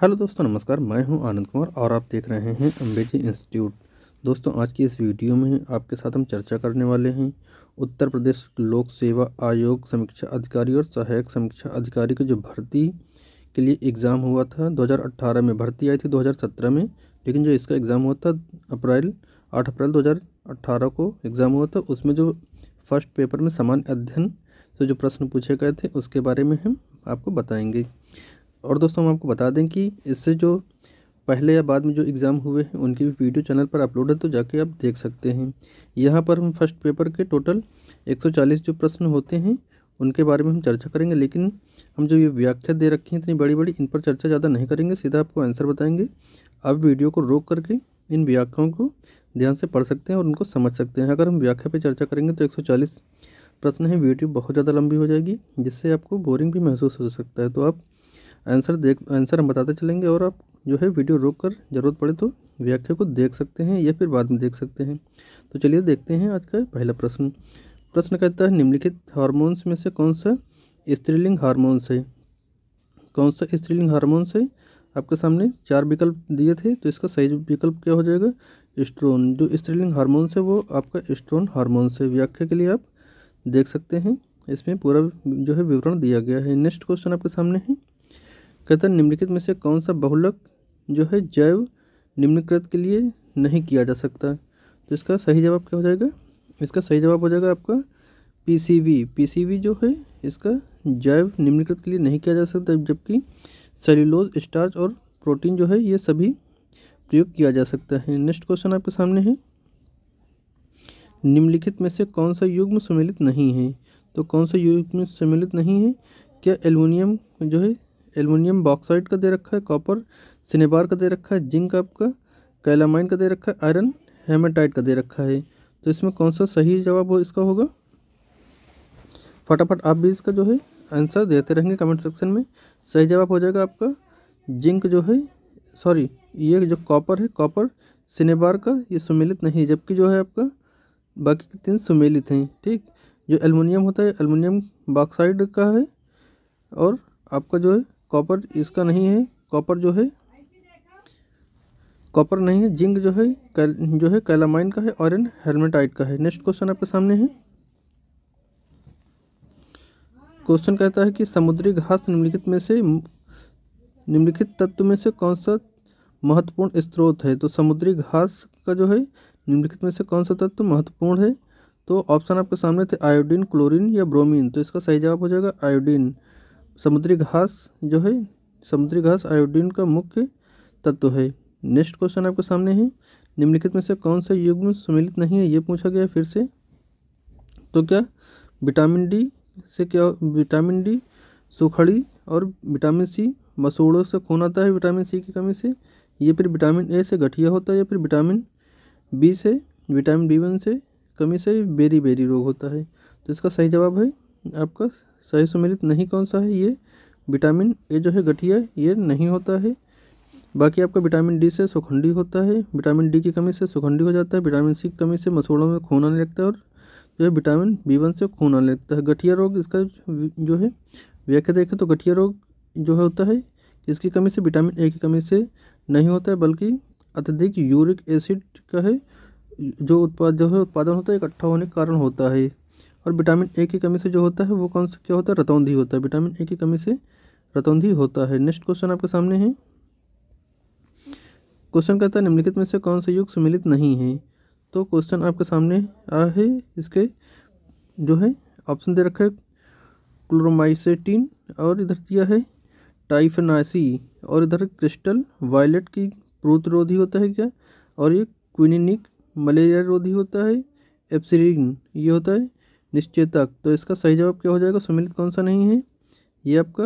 hello दोस्तों नमस्कार मैं हूं आनंद कुमार और आप देख रहे हैं अम्बेजी इंस्टीट्यूट दोस्तों आज की इस वीडियो में आपके साथ हम चर्चा करने वाले हैं उत्तर प्रदेश लोक सेवा आयोग समीक्षा अधिकारी और सहायक समीक्षा अधिकारी की जो भर्ती के लिए एग्ज़ाम हुआ था 2018 में भर्ती आई थी 2017 में लेकिन जो इसका एग्ज़ाम हुआ था अप्रैल आठ अप्रैल दो को एग्ज़ाम हुआ था उसमें जो फर्स्ट पेपर में सामान्य अध्ययन से जो प्रश्न पूछे गए थे उसके बारे में हम आपको बताएँगे और दोस्तों हम आपको बता दें कि इससे जो पहले या बाद में जो एग्ज़ाम हुए हैं उनकी भी वीडियो चैनल पर अपलोड है तो जाके आप देख सकते हैं यहाँ पर हम फर्स्ट पेपर के टोटल 140 जो प्रश्न होते हैं उनके बारे में हम चर्चा करेंगे लेकिन हम जो ये व्याख्या दे रखी हैं इतनी बड़ी बड़ी इन पर चर्चा ज़्यादा नहीं करेंगे सीधा आपको आंसर बताएंगे आप वीडियो को रोक करके इन व्याख्याओं को ध्यान से पढ़ सकते हैं और उनको समझ सकते हैं अगर हम व्याख्या पर चर्चा करेंगे तो एक प्रश्न है वीडियो बहुत ज़्यादा लंबी हो जाएगी जिससे आपको बोरिंग भी महसूस हो सकता है तो आप आंसर देख आंसर हम बताते चलेंगे और आप जो है वीडियो रोक कर ज़रूरत पड़े तो व्याख्या को देख सकते हैं या फिर बाद में देख सकते हैं तो चलिए देखते हैं आज का पहला प्रश्न प्रश्न कहता है निम्नलिखित हार्मोन्स में से कौन सा स्त्रीलिंग हार्मोन्स है कौन सा स्त्रीलिंग हार्मोन्स है आपके सामने चार विकल्प दिए थे तो इसका सही विकल्प क्या हो जाएगा स्ट्रोन जो स्त्रीलिंग हार्मोन्स है वो आपका स्ट्रोन हार्मोन्स है व्याख्या के लिए आप देख सकते हैं इसमें पूरा जो है विवरण दिया गया है नेक्स्ट क्वेश्चन आपके सामने है कृतन निम्नलिखित में से कौन सा बहुलक जो है जैव निम्नकृत के लिए नहीं किया जा सकता तो इसका सही जवाब क्या हो जाएगा इसका सही जवाब हो जाएगा आपका पीसीबी पीसीबी जो है इसका जैव निम्नकृत के लिए नहीं किया जा सकता जबकि सेल्यूलोज स्टार्च और प्रोटीन जो है ये सभी प्रयोग किया जा सकता है नेक्स्ट क्वेश्चन आपके सामने है निम्नलिखित में से कौन सा युग्म सम्मिलित नहीं है तो कौन सा युग्म सम्मिलित नहीं है क्या एलुमिनियम जो है एलमिनियम बॉक्साइड का दे रखा है कॉपर सिनेबार का दे रखा है जिंक आपका कैलामाइन का दे रखा है आयरन हेमेटाइट का दे रखा है तो इसमें कौन सा सही जवाब हो इसका होगा फटाफट आप भी इसका जो है आंसर देते रहेंगे कमेंट सेक्शन में सही जवाब हो जाएगा आपका जिंक जो है सॉरी ये जो कॉपर है कॉपर सिनेबार का ये सुमेलित नहीं जबकि जो है आपका बाकी के तीन सुमेलित हैं ठीक जो एलमिनियम होता है एलमिनियम बॉक्साइड का है और आपका जो है कॉपर इसका नहीं है कॉपर जो है कॉपर नहीं है जिंक जो है कैल, जो है कैलामाइन का है आयरन हेलमेटाइट का है नेक्स्ट क्वेश्चन आपके सामने है क्वेश्चन कहता है कि समुद्री घास निम्नलिखित में से निम्नलिखित तत्व में से कौन सा महत्वपूर्ण स्त्रोत है तो समुद्री घास का जो है निम्नलिखित में से कौन सा तत्व महत्वपूर्ण है तो ऑप्शन आपके सामने थे आयोडीन क्लोरीन या ब्रोमीन तो इसका सही जवाब हो जाएगा आयोडीन समुद्री घास जो है समुद्री घास आयोडीन का मुख्य तत्व है नेक्स्ट क्वेश्चन आपके सामने है निम्नलिखित में से कौन सा युग्म सम्मिलित नहीं है ये पूछा गया फिर से तो क्या विटामिन डी से क्या विटामिन डी सुखड़ी और विटामिन सी मसूड़ों से खून आता है विटामिन सी की कमी से ये फिर विटामिन ए से गठिया होता है या फिर विटामिन बी से विटामिन बी वन से कमी से बेरी बेरी रोग होता है तो इसका सही जवाब है आपका सही सम्मिलित नहीं कौन सा है ये विटामिन ए जो है गठिया ये नहीं होता है बाकी आपका विटामिन डी से सुखंडी होता है विटामिन डी की कमी से सुखंडी हो जाता है विटामिन सी की कमी से मसूड़ों में खून आने लगता है और जो है विटामिन बी वन से खून आने लगता है गठिया रोग इसका जो है व्याख्या देखें तो गठिया रोग जो है होता है इसकी कमी से विटामिन ए की कमी से नहीं होता है बल्कि अत्यधिक यूरिक एसिड का है जो उत्पाद जो है उत्पादन होता है इकट्ठा अच्छा होने के कारण होता है और विटामिन ए की कमी से जो होता है वो कौन सा क्या होता है रतौंधी होता है विटामिन ए की कमी से रतौंधी होता है नेक्स्ट क्वेश्चन आपके सामने है क्वेश्चन कहता है निम्नलिखित में से कौन सा युग सम्मिलित नहीं है तो क्वेश्चन आपके सामने आ है इसके जो है ऑप्शन दे रखा है क्लोरोमाइसेटिन और इधर दिया है टाइफनासी और इधर क्रिस्टल वायलेट की प्रोतरोधी होता है क्या और ये क्विनिनिक मलेरिया रोधी होता है एप्सरिन ये होता है निश्चेतक तो इसका सही जवाब क्या हो जाएगा सम्मिलित कौन सा नहीं है ये आपका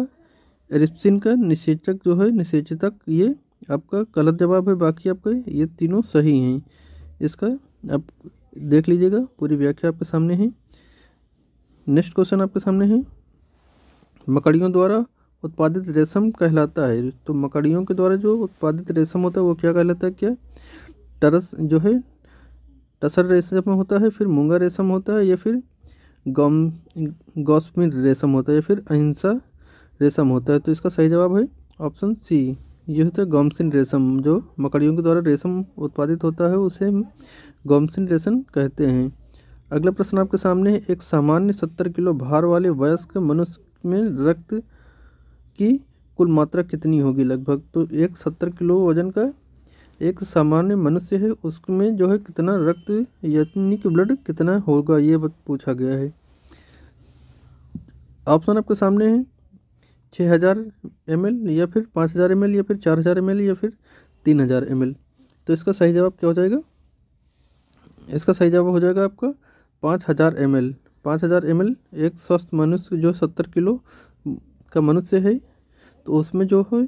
एरिप्सिन का निषेचक जो है निषेचतक ये आपका गलत जवाब है बाकी आपके ये तीनों सही हैं इसका आप देख लीजिएगा पूरी व्याख्या आपके सामने है नेक्स्ट क्वेश्चन आपके सामने है मकड़ियों द्वारा उत्पादित रेशम कहलाता है तो मकड़ियों के द्वारा जो उत्पादित रेशम होता है वो क्या कहलाता है क्या टरस जो है टसर रेशम होता है फिर मूंगा रेशम होता है या फिर गम गॉसमिल रेशम होता है या फिर अहिंसा रेशम होता है तो इसका सही जवाब है ऑप्शन सी ये होता है गोमसिन रेशम जो मकड़ियों के द्वारा रेशम उत्पादित होता है उसे गोमसिन रेशम कहते हैं अगला प्रश्न आपके सामने है एक सामान्य सत्तर किलो भार वाले वयस्क मनुष्य में रक्त की कुल मात्रा कितनी होगी लगभग तो एक सत्तर किलो वजन का एक सामान्य मनुष्य है उसमें जो है कितना रक्त यानी कि ब्लड कितना होगा ये पूछा गया है ऑप्शन आपके सामने हैं छः हज़ार एम या फिर पाँच हज़ार एम या फिर चार हज़ार एम या फिर तीन हज़ार एम तो इसका सही जवाब क्या हो जाएगा इसका सही जवाब हो जाएगा आपका पाँच हज़ार एम एल पाँच हज़ार एम एल एक स्वस्थ मनुष्य जो सत्तर किलो का मनुष्य है तो उसमें जो है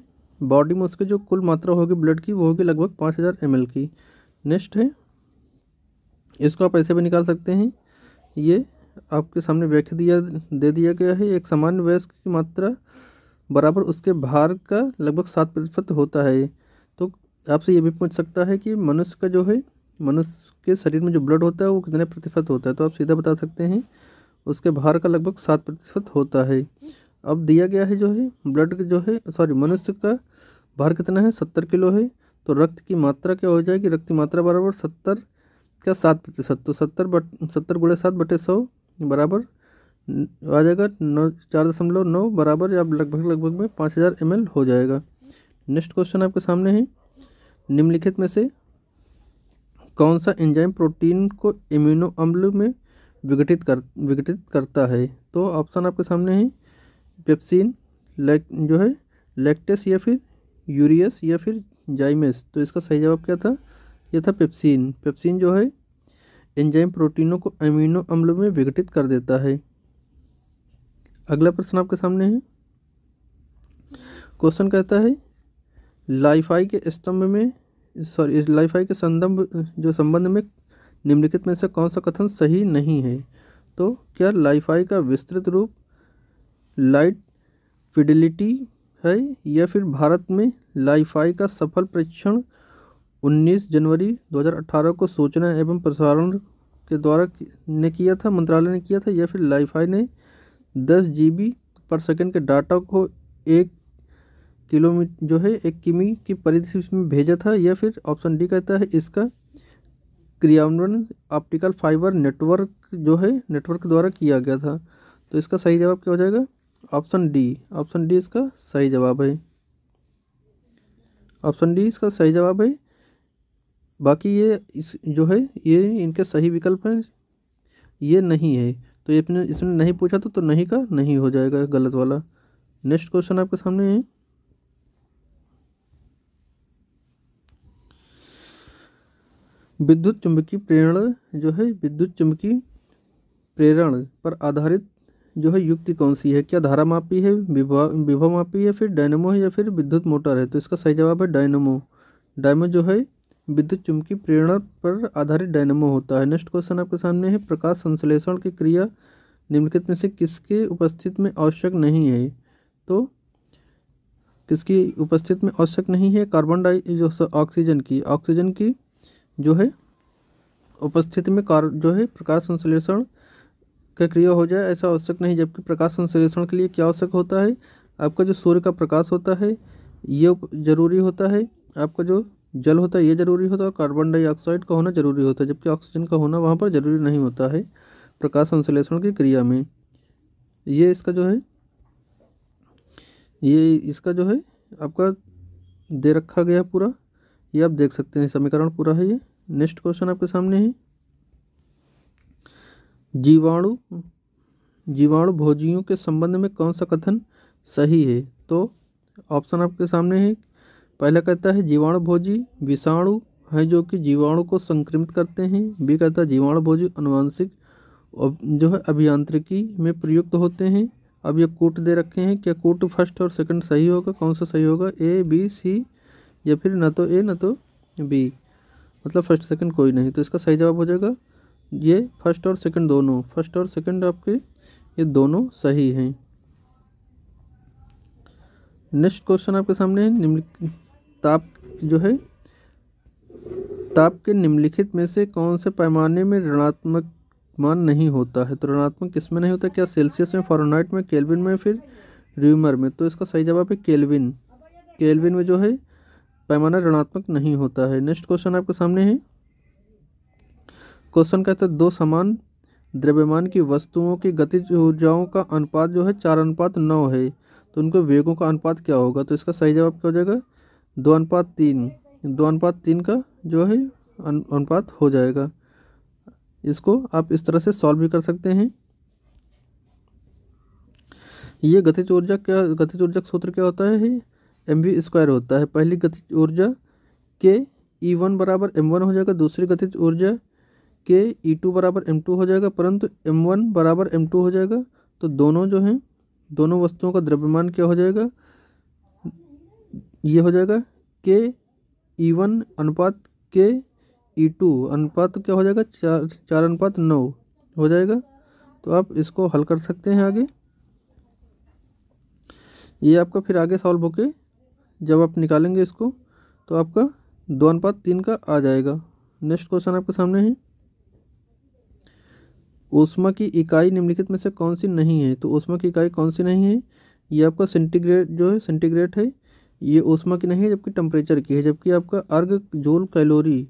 बॉडी में उसके जो कुल मात्रा होगी ब्लड की वो होगी लगभग पाँच हज़ार एम एल की नेक्स्ट है इसको आप ऐसे भी निकाल सकते हैं ये आपके सामने व्याख्या दिया दे दिया गया है एक सामान्य वयस्क की मात्रा बराबर उसके भार का लगभग सात प्रतिशत होता है तो आपसे ये भी पूछ सकता है कि मनुष्य का जो है मनुष्य के शरीर में जो ब्लड होता है वो कितने प्रतिशत होता है तो आप सीधा बता सकते हैं उसके भार का लगभग सात प्रतिशत होता है अब दिया गया है जो है ब्लड जो है सॉरी मनुष्य का भार कितना है सत्तर किलो है तो रक्त की मात्रा क्या हो जाएगी रक्त की मात्रा बराबर सत्तर का सात प्रतिशत तो सत्तर बट सत्तर गुड़े सात बटे सौ बराबर आ जाएगा नौ चार दशमलव नौ बराबर या लगभग लगभग में पाँच हज़ार एम हो जाएगा नेक्स्ट क्वेश्चन आपके सामने है निम्नलिखित में से कौन सा एंजाइम प्रोटीन को इम्यूनो अम्ल में विघटित कर विघटित करता है तो ऑप्शन आपके सामने है पेप्सिन लैक जो है लैक्टेस या फिर यूरियस या फिर जाइमेस तो इसका सही जवाब क्या था यह था पेप्सिन पेप्सिन जो है एंजाइम प्रोटीनों को अमीनो अम्ल में विघटित कर देता है अगला प्रश्न आपके सामने है क्वेश्चन कहता है लाइफाई के स्तंभ में सॉरी लाइफाई के संदर्भ जो संबंध में निम्नलिखित में से कौन सा कथन सही नहीं है तो क्या लाइफाई का विस्तृत रूप लाइट फिडिलिटी है या फिर भारत में लाइफाई का सफल परीक्षण 19 जनवरी 2018 को सूचना एवं प्रसारण के द्वारा ने किया था मंत्रालय ने किया था या फिर लाईफाई ने दस जी पर सेकेंड के डाटा को एक किलोमीटर जो है एक किमी की परिधि में भेजा था या फिर ऑप्शन डी कहता है इसका क्रियान्वयन ऑप्टिकल फाइबर नेटवर्क जो है नेटवर्क द्वारा किया गया था तो इसका सही जवाब क्या हो जाएगा ऑप्शन डी ऑप्शन डी इसका सही जवाब है ऑप्शन डी इसका सही जवाब है बाकी ये इस जो है ये इनके सही विकल्प हैं ये नहीं है तो ये अपने इसमें नहीं पूछा तो, तो नहीं का नहीं हो जाएगा गलत वाला नेक्स्ट क्वेश्चन आपके सामने है विद्युत चुंबकीय प्रेरण जो है विद्युत चुंबकीय प्रेरण पर आधारित जो है युक्ति कौन सी है क्या धारा मापी है विभव विभव मापी है फिर डायनमो है या फिर विद्युत मोटर है तो इसका सही जवाब है डायनोमो डायमो जो है विद्युत चुम्बकीय प्रेरणा पर आधारित डायनेमो होता है नेक्स्ट क्वेश्चन आपके सामने है प्रकाश संश्लेषण की क्रिया निम्नलिखित में से किसके उपस्थित में आवश्यक नहीं है तो किसकी उपस्थित में आवश्यक नहीं है कार्बन डाई जो ऑक्सीजन की ऑक्सीजन की जो है उपस्थिति में कार जो है प्रकाश संश्लेषण का क्रिया हो जाए ऐसा आवश्यक नहीं जबकि प्रकाश संश्लेषण के लिए क्या आवश्यक होता है आपका जो सूर्य का प्रकाश होता है ये जरूरी होता है आपका जो जल होता है ये ज़रूरी होता है और कार्बन डाइऑक्साइड का होना ज़रूरी होता है जबकि ऑक्सीजन का होना वहाँ पर ज़रूरी नहीं होता है प्रकाश संश्लेषण की क्रिया में ये इसका जो है ये इसका जो है आपका दे रखा गया पूरा ये आप देख सकते हैं समीकरण पूरा है ये नेक्स्ट क्वेश्चन आपके सामने है जीवाणु जीवाणु भोजियों के संबंध में कौन सा कथन सही है तो ऑप्शन आपके सामने है पहला कहता है जीवाणु भोजी विषाणु हैं जो कि जीवाणु को संक्रमित करते हैं बी कहता है जीवाणु भोजी अनुवांशिक जो है अभियांत्रिकी में प्रयुक्त होते हैं अब ये कोट दे रखे हैं क्या कोट फर्स्ट और सेकंड सही होगा कौन सा सही होगा ए बी सी या फिर न तो ए न तो बी मतलब फर्स्ट सेकंड कोई नहीं तो इसका सही जवाब हो जाएगा ये फर्स्ट और सेकंड दोनों फर्स्ट और सेकंड आपके ये दोनों सही हैं नेक्स्ट क्वेश्चन आपके सामने है ताप जो है ताप के निम्नलिखित में से कौन से पैमाने में ऋणात्मक मान नहीं होता है तो ऋणात्मक किसमें नहीं होता क्या सेल्सियस में फॉरनाइट में केल्विन में फिर र्यूमर में तो इसका सही जवाब है केल्विन केल्विन में जो है पैमाना ऋणात्मक नहीं होता है नेक्स्ट क्वेश्चन आपके सामने है क्वेश्चन कहता है दो समान द्रव्यमान की वस्तुओं की गतिज ऊर्जाओं का अनुपात जो है चार अनुपात नौ है तो उनके वेगों का अनुपात क्या होगा तो इसका सही जवाब क्या हो जाएगा दो अनुपात तीन दो अनुपात तीन का जो है अनुपात हो जाएगा इसको आप इस तरह से सॉल्व भी कर सकते हैं ये गतिज ऊर्जा क्या गतिज ऊर्जा सूत्र क्या होता है एम वी स्क्वायर होता है पहली गतिज ऊर्जा के ई e वन बराबर एम वन हो जाएगा दूसरी गतिज ऊर्जा के ई e टू बराबर एम टू हो जाएगा परंतु एम वन बराबर एम टू हो जाएगा तो दोनों जो हैं दोनों वस्तुओं का द्रव्यमान क्या हो जाएगा ये हो जाएगा के ई e वन अनुपात के ई e टू अनुपात क्या हो जाएगा चार चार अनुपात नौ हो जाएगा तो आप इसको हल कर सकते हैं आगे ये आपका फिर आगे सॉल्व होके जब आप निकालेंगे इसको तो आपका दो अनुपात तीन का आ जाएगा नेक्स्ट क्वेश्चन आपके सामने है ऊष्मा की इकाई निम्नलिखित में से कौन सी नहीं है तो ऊष्मा की इकाई कौन सी नहीं है ये आपका सेंटीग्रेड जो है सेंटीग्रेड है ये ओस्मा की नहीं है जबकि टेम्परेचर की है जबकि आपका अर्घ जोल कैलोरी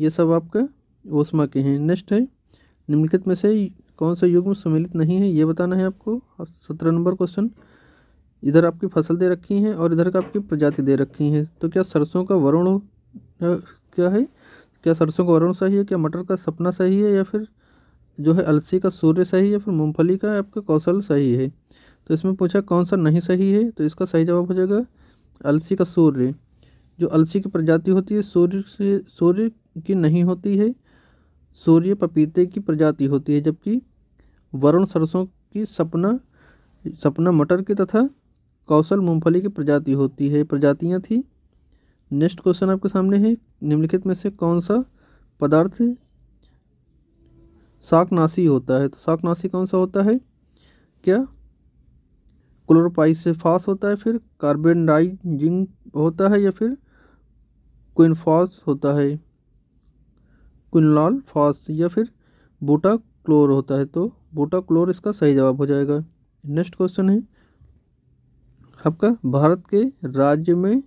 ये सब आपका ओस्मा के हैं नेक्स्ट है निम्नलिखित में से कौन सा युग्म सम्मिलित नहीं है ये बताना है आपको सत्रह नंबर क्वेश्चन इधर आपकी फसल दे रखी है और इधर का आपकी प्रजाति दे रखी है तो क्या सरसों का वरुण क्या है क्या सरसों का वरुण सही है क्या मटर का सपना सही है या फिर जो है अलसी का सूर्य सही है फिर मूंगफली का आपका कौशल सही है तो इसमें पूछा कौन सा नहीं सही है तो इसका सही जवाब हो जाएगा अलसी का सूर्य जो अलसी की प्रजाति होती है सूर्य से सूर्य की नहीं होती है सूर्य पपीते की प्रजाति होती है जबकि वरुण सरसों की सपना सपना मटर की तथा कौशल मूंगफली की प्रजाति होती है प्रजातियाँ थी नेक्स्ट क्वेश्चन आपके सामने है निम्नलिखित में से कौन सा पदार्थ शाकनाशी होता है तो शाकनाशी कौन सा होता है क्या क्लोरोपाइसफास होता है फिर कार्बेडाइजिंग होता है या फिर क्विनफॉस होता है क्विनलॉल फॉस या फिर बोटा क्लोर होता है तो बोटा क्लोर इसका सही जवाब हो जाएगा नेक्स्ट क्वेश्चन है आपका भारत के राज्य में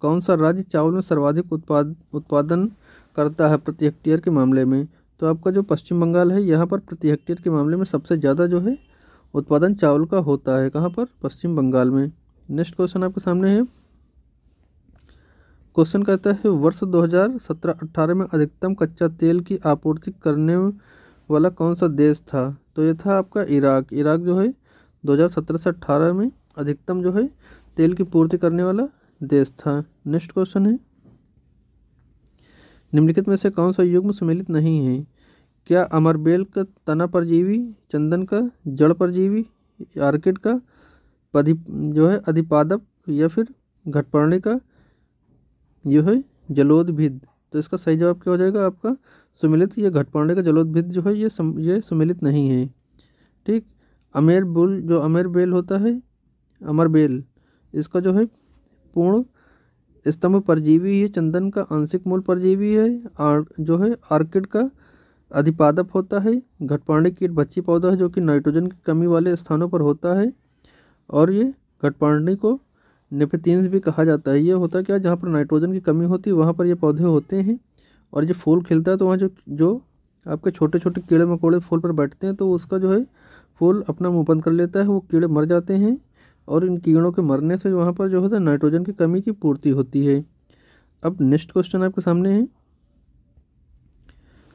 कौन सा राज्य चावल में सर्वाधिक उत्पाद उत्पादन करता है प्रति हेक्टेयर के मामले में तो आपका जो पश्चिम बंगाल है यहाँ पर प्रति हेक्टेयर के मामले में सबसे ज़्यादा जो है उत्पादन चावल का होता है कहाँ पर पश्चिम बंगाल में नेक्स्ट क्वेश्चन आपके सामने है क्वेश्चन कहता है वर्ष 2017-18 में अधिकतम कच्चा तेल की आपूर्ति करने वाला कौन सा देश था तो ये था आपका इराक इराक जो है 2017 से 18 में अधिकतम जो है तेल की पूर्ति करने वाला देश था नेक्स्ट क्वेश्चन है निम्नलिखित में से कौन सा युग्म सम्मिलित नहीं है क्या अमरबेल का तना परजीवी चंदन का जड़ परजीवी आर्किड का पदि जो है अधिपादप या फिर घटपर्णी का जो है जलोदभिद तो इसका सही जवाब क्या हो जाएगा आपका सुमिलित या घटपर्णी का जलोदभिद जो है ये सम, ये सुमिलित नहीं है ठीक अमेर बुल जो अमेर बेल होता है अमर बेल इसका जो है पूर्ण स्तंभ परजीवी है चंदन का आंशिक मूल परजीवी है आर, जो है आर्किड का अधिपादप होता है घटपांडे कीट बच्ची पौधा है जो कि नाइट्रोजन की कमी वाले स्थानों पर होता है और ये घटपाणी को नेपेतीन्स भी कहा जाता है ये होता क्या जहाँ पर नाइट्रोजन की कमी होती है वहाँ पर ये पौधे होते हैं और ये फूल खिलता है तो वहाँ जो जो आपके छोटे छोटे कीड़े मकोड़े फूल पर बैठते हैं तो उसका जो है फूल अपना मुँह बंद कर लेता है वो कीड़े मर जाते हैं और इन कीड़ों के मरने से वहाँ पर जो होता है नाइट्रोजन की कमी की पूर्ति होती है अब नेक्स्ट क्वेश्चन आपके सामने है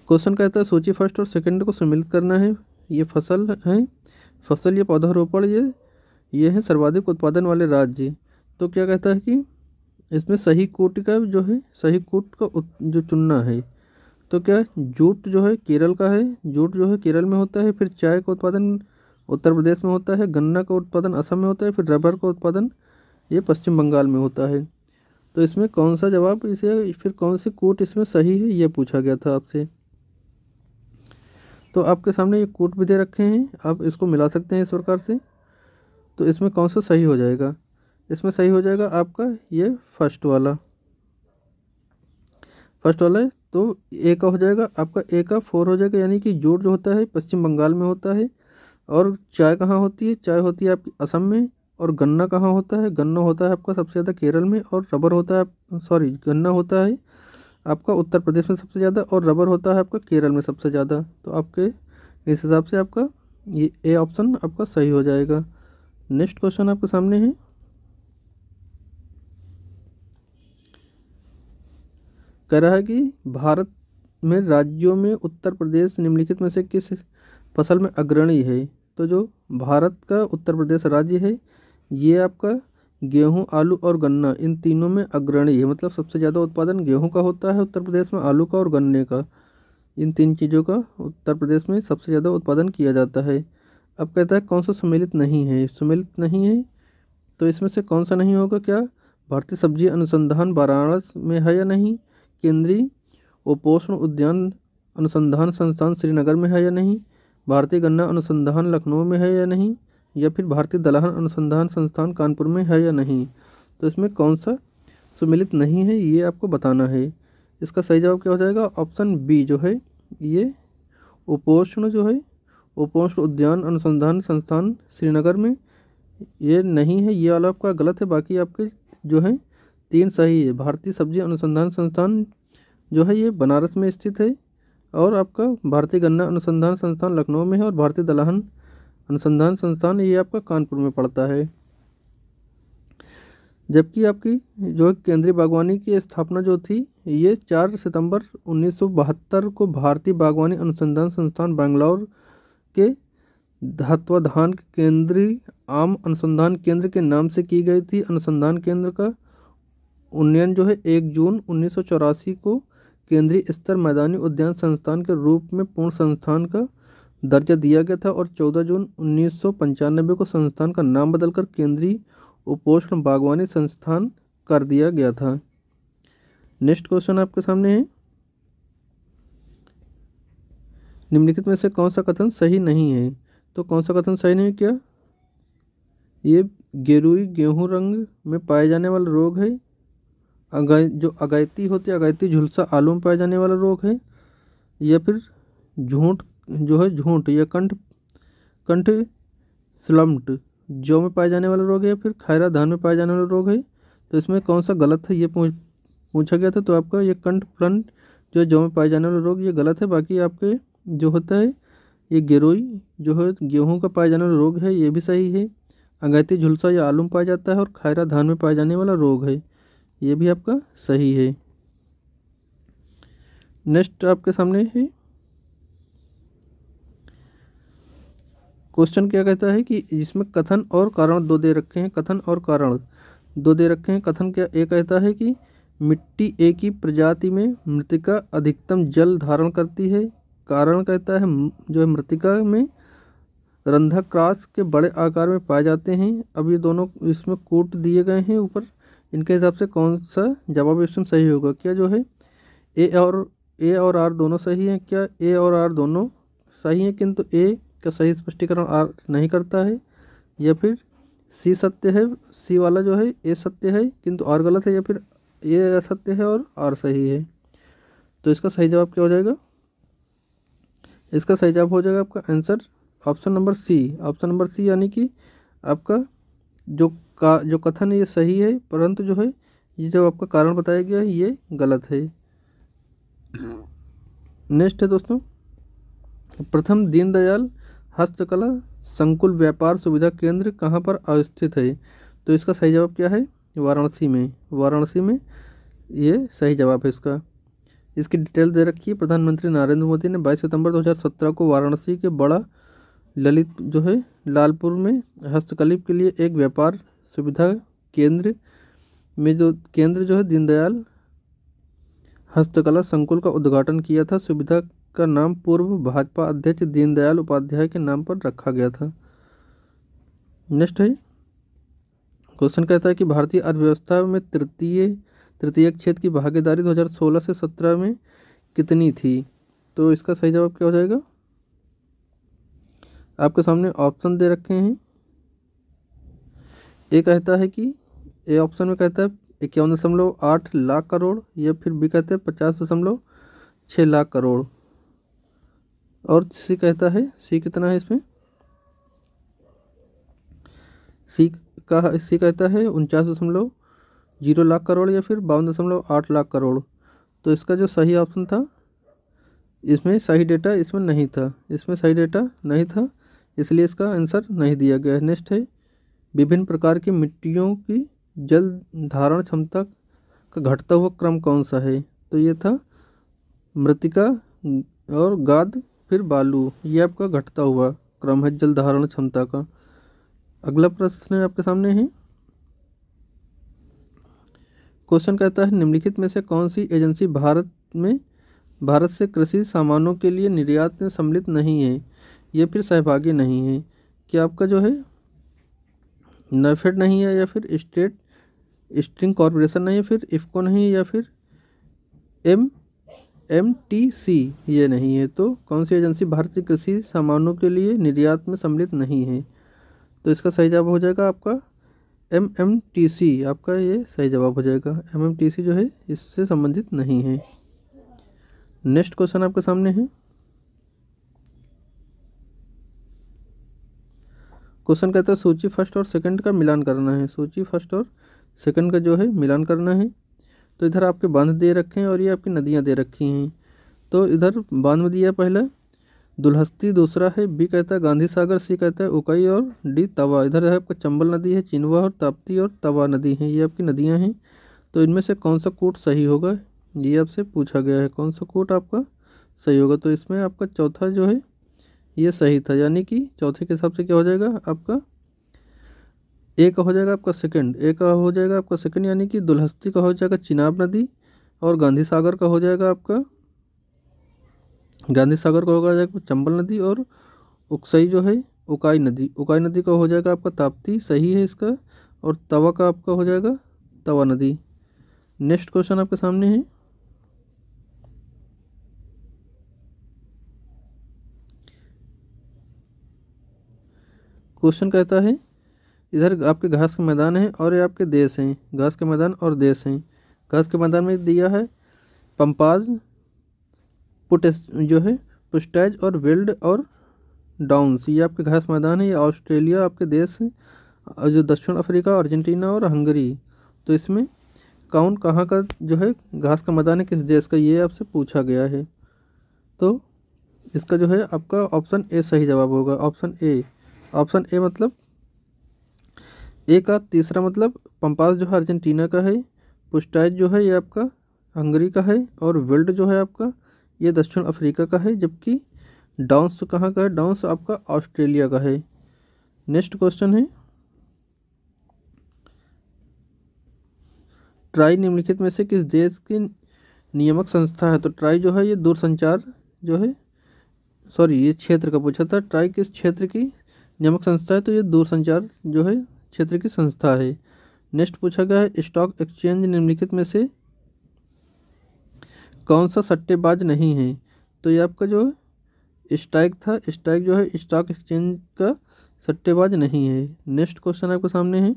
क्वेश्चन कहता है सूची फर्स्ट और सेकेंड को सम्मिलित करना है ये फसल है फसल ये पौधारोपण ये ये है सर्वाधिक उत्पादन वाले राज्य तो क्या कहता है कि इसमें सही कोट का जो है सही कोट का जो चुनना है तो क्या जूट जो है केरल का है जूट जो है केरल में होता है फिर चाय का उत्पादन उत्तर प्रदेश में होता है गन्ना का उत्पादन असम में होता है फिर रबर का उत्पादन ये पश्चिम बंगाल में होता है तो इसमें कौन सा जवाब इसे फिर कौन सी कोट इसमें सही है ये पूछा गया था आपसे तो आपके सामने ये कोट भी दे रखे हैं आप इसको मिला सकते हैं इस प्रकार से तो इसमें कौन सा सही हो जाएगा इसमें सही हो जाएगा आपका ये फर्स्ट वाला फर्स्ट वाला है तो ए का हो जाएगा आपका ए का फोर हो जाएगा यानी कि जोड़ जो होता है पश्चिम बंगाल में होता है और चाय कहाँ होती है चाय होती है आपकी असम में और गन्ना कहाँ होता है गन्ना होता है आपका सबसे ज़्यादा केरल में और रबर होता है सॉरी गन्ना होता है आपका उत्तर प्रदेश में सबसे ज़्यादा और रबर होता है आपका केरल में सबसे ज़्यादा तो आपके इस हिसाब से आपका ये ए ऑप्शन आपका सही हो जाएगा नेक्स्ट क्वेश्चन आपके सामने है कह रहा है कि भारत में राज्यों में उत्तर प्रदेश निम्नलिखित में से किस फसल में अग्रणी है तो जो भारत का उत्तर प्रदेश राज्य है ये आपका गेहूं आलू और गन्ना इन तीनों में अग्रणी है मतलब सबसे ज़्यादा उत्पादन गेहूं का होता है उत्तर प्रदेश में आलू का और गन्ने का इन तीन चीज़ों का उत्तर प्रदेश में सबसे ज़्यादा उत्पादन किया जाता है अब कहता है कौन सा सम्मिलित नहीं है सम्मिलित नहीं है तो इसमें से कौन सा नहीं होगा क्या भारतीय सब्जी अनुसंधान वाराणस में है या नहीं केंद्रीय उपोषण उद्यान अनुसंधान संस्थान श्रीनगर में है या नहीं भारतीय गन्ना अनुसंधान लखनऊ में है या नहीं या फिर भारतीय दलहन अनुसंधान संस्थान कानपुर में है या नहीं तो इसमें कौन सा सम्मिलित नहीं है ये आपको बताना है इसका सही जवाब क्या हो जाएगा ऑप्शन बी जो है ये उपोष्ण जो है उपोष्ण उद्यान अनुसंधान संस्थान श्रीनगर में ये नहीं है ये वाला आपका गलत है बाकी आपके जो है तीन सही है भारतीय सब्जी अनुसंधान संस्थान जो है ये बनारस में स्थित है और आपका भारतीय गन्ना अनुसंधान संस्थान लखनऊ में है और भारतीय दलहन अनुसंधान संस्थान ये आपका कानपुर में पड़ता है जबकि आपकी जो केंद्रीय बागवानी की स्थापना जो थी ये चार सितंबर उन्नीस को भारतीय बागवानी अनुसंधान संस्थान बेंगलौर के धत्वाधान केंद्रीय आम अनुसंधान केंद्र के नाम से की गई थी अनुसंधान केंद्र का उन्नयन जो है एक जून उन्नीस को केंद्रीय स्तर मैदानी उद्यान संस्थान के रूप में पूर्ण संस्थान का दर्जा दिया गया था और 14 जून उन्नीस को संस्थान का नाम बदलकर केंद्रीय उपोषण बागवानी संस्थान कर दिया गया था नेक्स्ट क्वेश्चन आपके सामने है निम्नलिखित में से कौन सा कथन सही नहीं है तो कौन सा कथन सही नहीं है क्या ये गेरुई गेहूं रंग में पाए जाने वाला रोग है अगा जो अगैती होती है अगैती झुलसा आलू में पाया जाने वाला रोग है या फिर झूठ जो है झूठ या कंठ कंठ स्लम्ट जौ में पाए जाने वाला रोग है या फिर खैरा धान में पाए जाने वाला रोग है तो इसमें कौन सा गलत है ये पूछ पूछा गया था तो आपका ये कंठ प्लन जो है जौ में पाए जाने वाला रोग ये गलत है बाकी आपके जो होता है ये गेरोई जो है गेहूँ का पाए जाने वाला रोग है ये भी सही है अंगैती झुलसा या आलू में पाया जाता है और खायरा धान में पाया जाने वाला रोग है ये भी आपका सही है नेक्स्ट आपके सामने है क्वेश्चन क्या कहता है कि इसमें कथन और कारण दो दे रखे हैं कथन और कारण दो दे रखे हैं कथन क्या ये कहता है कि मिट्टी एक ही प्रजाति में मृतिका अधिकतम जल धारण करती है कारण कहता है जो है मृतिका में क्रास के बड़े आकार में पाए जाते हैं अब ये दोनों इसमें कोट दिए गए हैं ऊपर इनके हिसाब से कौन सा जवाब इसमें सही होगा क्या जो है ए और ए और आर दोनों सही हैं क्या ए और आर दोनों सही हैं किंतु ए का सही स्पष्टीकरण आर नहीं करता है या फिर सी सत्य है सी वाला जो है ए सत्य है किंतु आर गलत है या फिर ए असत्य है और आर सही है तो इसका सही जवाब क्या हो जाएगा इसका सही जवाब हो जाएगा आपका answer option number C option number C यानी कि आपका जो का जो कथन है ये सही है परंतु जो है ये जो आपका कारण बताया गया है ये गलत है नेक्स्ट है दोस्तों प्रथम दीनदयाल हस्तकला संकुल व्यापार सुविधा केंद्र कहाँ पर अवस्थित है तो इसका सही जवाब क्या है वाराणसी में वाराणसी में ये सही जवाब है इसका इसकी डिटेल दे रखी है प्रधानमंत्री नरेंद्र मोदी ने 22 सितंबर 2017 को वाराणसी के बड़ा ललित जो है लालपुर में हस्तकलिप के लिए एक व्यापार सुविधा केंद्र में जो केंद्र जो है दीनदयाल हस्तकला संकुल का उद्घाटन किया था सुविधा इसका नाम पूर्व भाजपा अध्यक्ष दीनदयाल उपाध्याय के नाम पर रखा गया था नेक्स्ट है क्वेश्चन कहता है कि भारतीय अर्थव्यवस्था में तृतीय तृतीय क्षेत्र की भागीदारी 2016 से 17 में कितनी थी तो इसका सही जवाब क्या हो जाएगा आपके सामने ऑप्शन दे रखे हैं ए कहता है कि ए ऑप्शन में कहता है इक्यावन दशमलव आठ लाख करोड़ या फिर बी कहते हैं पचास दशमलव छः लाख करोड़ और सी कहता है सी कितना है इसमें सी का सी कहता है उनचास दशमलव जीरो लाख करोड़ या फिर बावन दशमलव आठ लाख करोड़ तो इसका जो सही ऑप्शन था इसमें सही डेटा इसमें नहीं था इसमें सही डेटा नहीं था इसलिए इसका आंसर नहीं दिया गया नेक्स्ट है विभिन्न प्रकार की मिट्टियों की जल धारण क्षमता का घटता हुआ क्रम कौन सा है तो ये था मृतिका और गाद फिर बालू ये आपका घटता हुआ क्रम है जल धारण क्षमता का अगला प्रश्न है आपके सामने ही क्वेश्चन कहता है निम्नलिखित में से कौन सी एजेंसी भारत में भारत से कृषि सामानों के लिए निर्यात में सम्मिलित नहीं है ये फिर सहभागी नहीं है क्या आपका जो है नफेड नहीं है या फिर स्टेट स्ट्रिंग कॉरपोरेशन नहीं है फिर इफ़को नहीं है या फिर एम एम टी सी ये नहीं है तो कौन सी एजेंसी भारतीय कृषि सामानों के लिए निर्यात में सम्मिलित नहीं है तो इसका सही जवाब हो जाएगा आपका एम एम टी सी आपका ये सही जवाब हो जाएगा एम एम टी सी जो है इससे संबंधित नहीं है नेक्स्ट क्वेश्चन आपके सामने है क्वेश्चन कहता है सूची फर्स्ट और सेकंड का मिलान करना है सूची फर्स्ट और सेकंड का जो है मिलान करना है तो इधर आपके बांध दे रखे हैं और ये आपकी नदियाँ दे रखी हैं तो इधर बांध में दिया पहले दुलहस्ती दूसरा है बी कहता है गांधी सागर सी कहता है उकाई और डी तवा इधर है आपका चंबल नदी है चिनवा और ताप्ती और तवा नदी है ये आपकी नदियाँ हैं तो इनमें से कौन सा कोट सही होगा ये आपसे पूछा गया है कौन सा कोट आपका सही होगा तो इसमें आपका चौथा जो है ये सही था यानी कि चौथे के हिसाब से क्या हो जाएगा आपका ए का हो जाएगा आपका सेकंड ए का हो जाएगा आपका सेकंड यानी कि दुलहस्ती का हो जाएगा चिनाब नदी और गांधी सागर का हो जाएगा आपका गांधी सागर का होगा जाएगा चंबल नदी और उकसई जो है उकाई नदी उकाई नदी का हो जाएगा आपका ताप्ती सही है इसका और तवा का आपका हो जाएगा तवा नदी नेक्स्ट क्वेश्चन आपके सामने है क्वेश्चन कहता है इधर आपके घास के मैदान हैं और ये आपके देश हैं घास के मैदान और देश हैं घास के मैदान में दिया है पंपाज पुटेस जो है पुस्टैज और वेल्ड और डाउन्स ये आपके घास मैदान है ये ऑस्ट्रेलिया आपके देश है जो दक्षिण अफ्रीका अर्जेंटीना और हंगरी तो इसमें कौन कहाँ का जो है घास का मैदान है किस देश का ये आपसे पूछा गया है तो इसका जो है आपका ऑप्शन ए सही जवाब होगा ऑप्शन ए ऑप्शन ए मतलब ए का तीसरा मतलब पंपास जो है अर्जेंटीना का है पुस्टाइज जो है ये आपका हंगरी का है और वेल्ड जो है आपका ये दक्षिण अफ्रीका का है जबकि डाउंस कहाँ का है डाउंस आपका ऑस्ट्रेलिया का है नेक्स्ट क्वेश्चन है ट्राई निम्नलिखित में से किस देश की नियामक संस्था है तो ट्राई जो है ये दूरसंचार जो है सॉरी ये क्षेत्र का पूछा था ट्राई किस क्षेत्र की नियामक संस्था है तो ये दूरसंचार जो है क्षेत्र की संस्था है नेक्स्ट पूछा गया है स्टॉक एक्सचेंज निम्नलिखित में से कौन सा सट्टेबाज नहीं है तो ये आपका जो स्ट्राइक था स्ट्राइक जो है स्टॉक एक्सचेंज का सट्टेबाज नहीं है नेक्स्ट क्वेश्चन आपके सामने है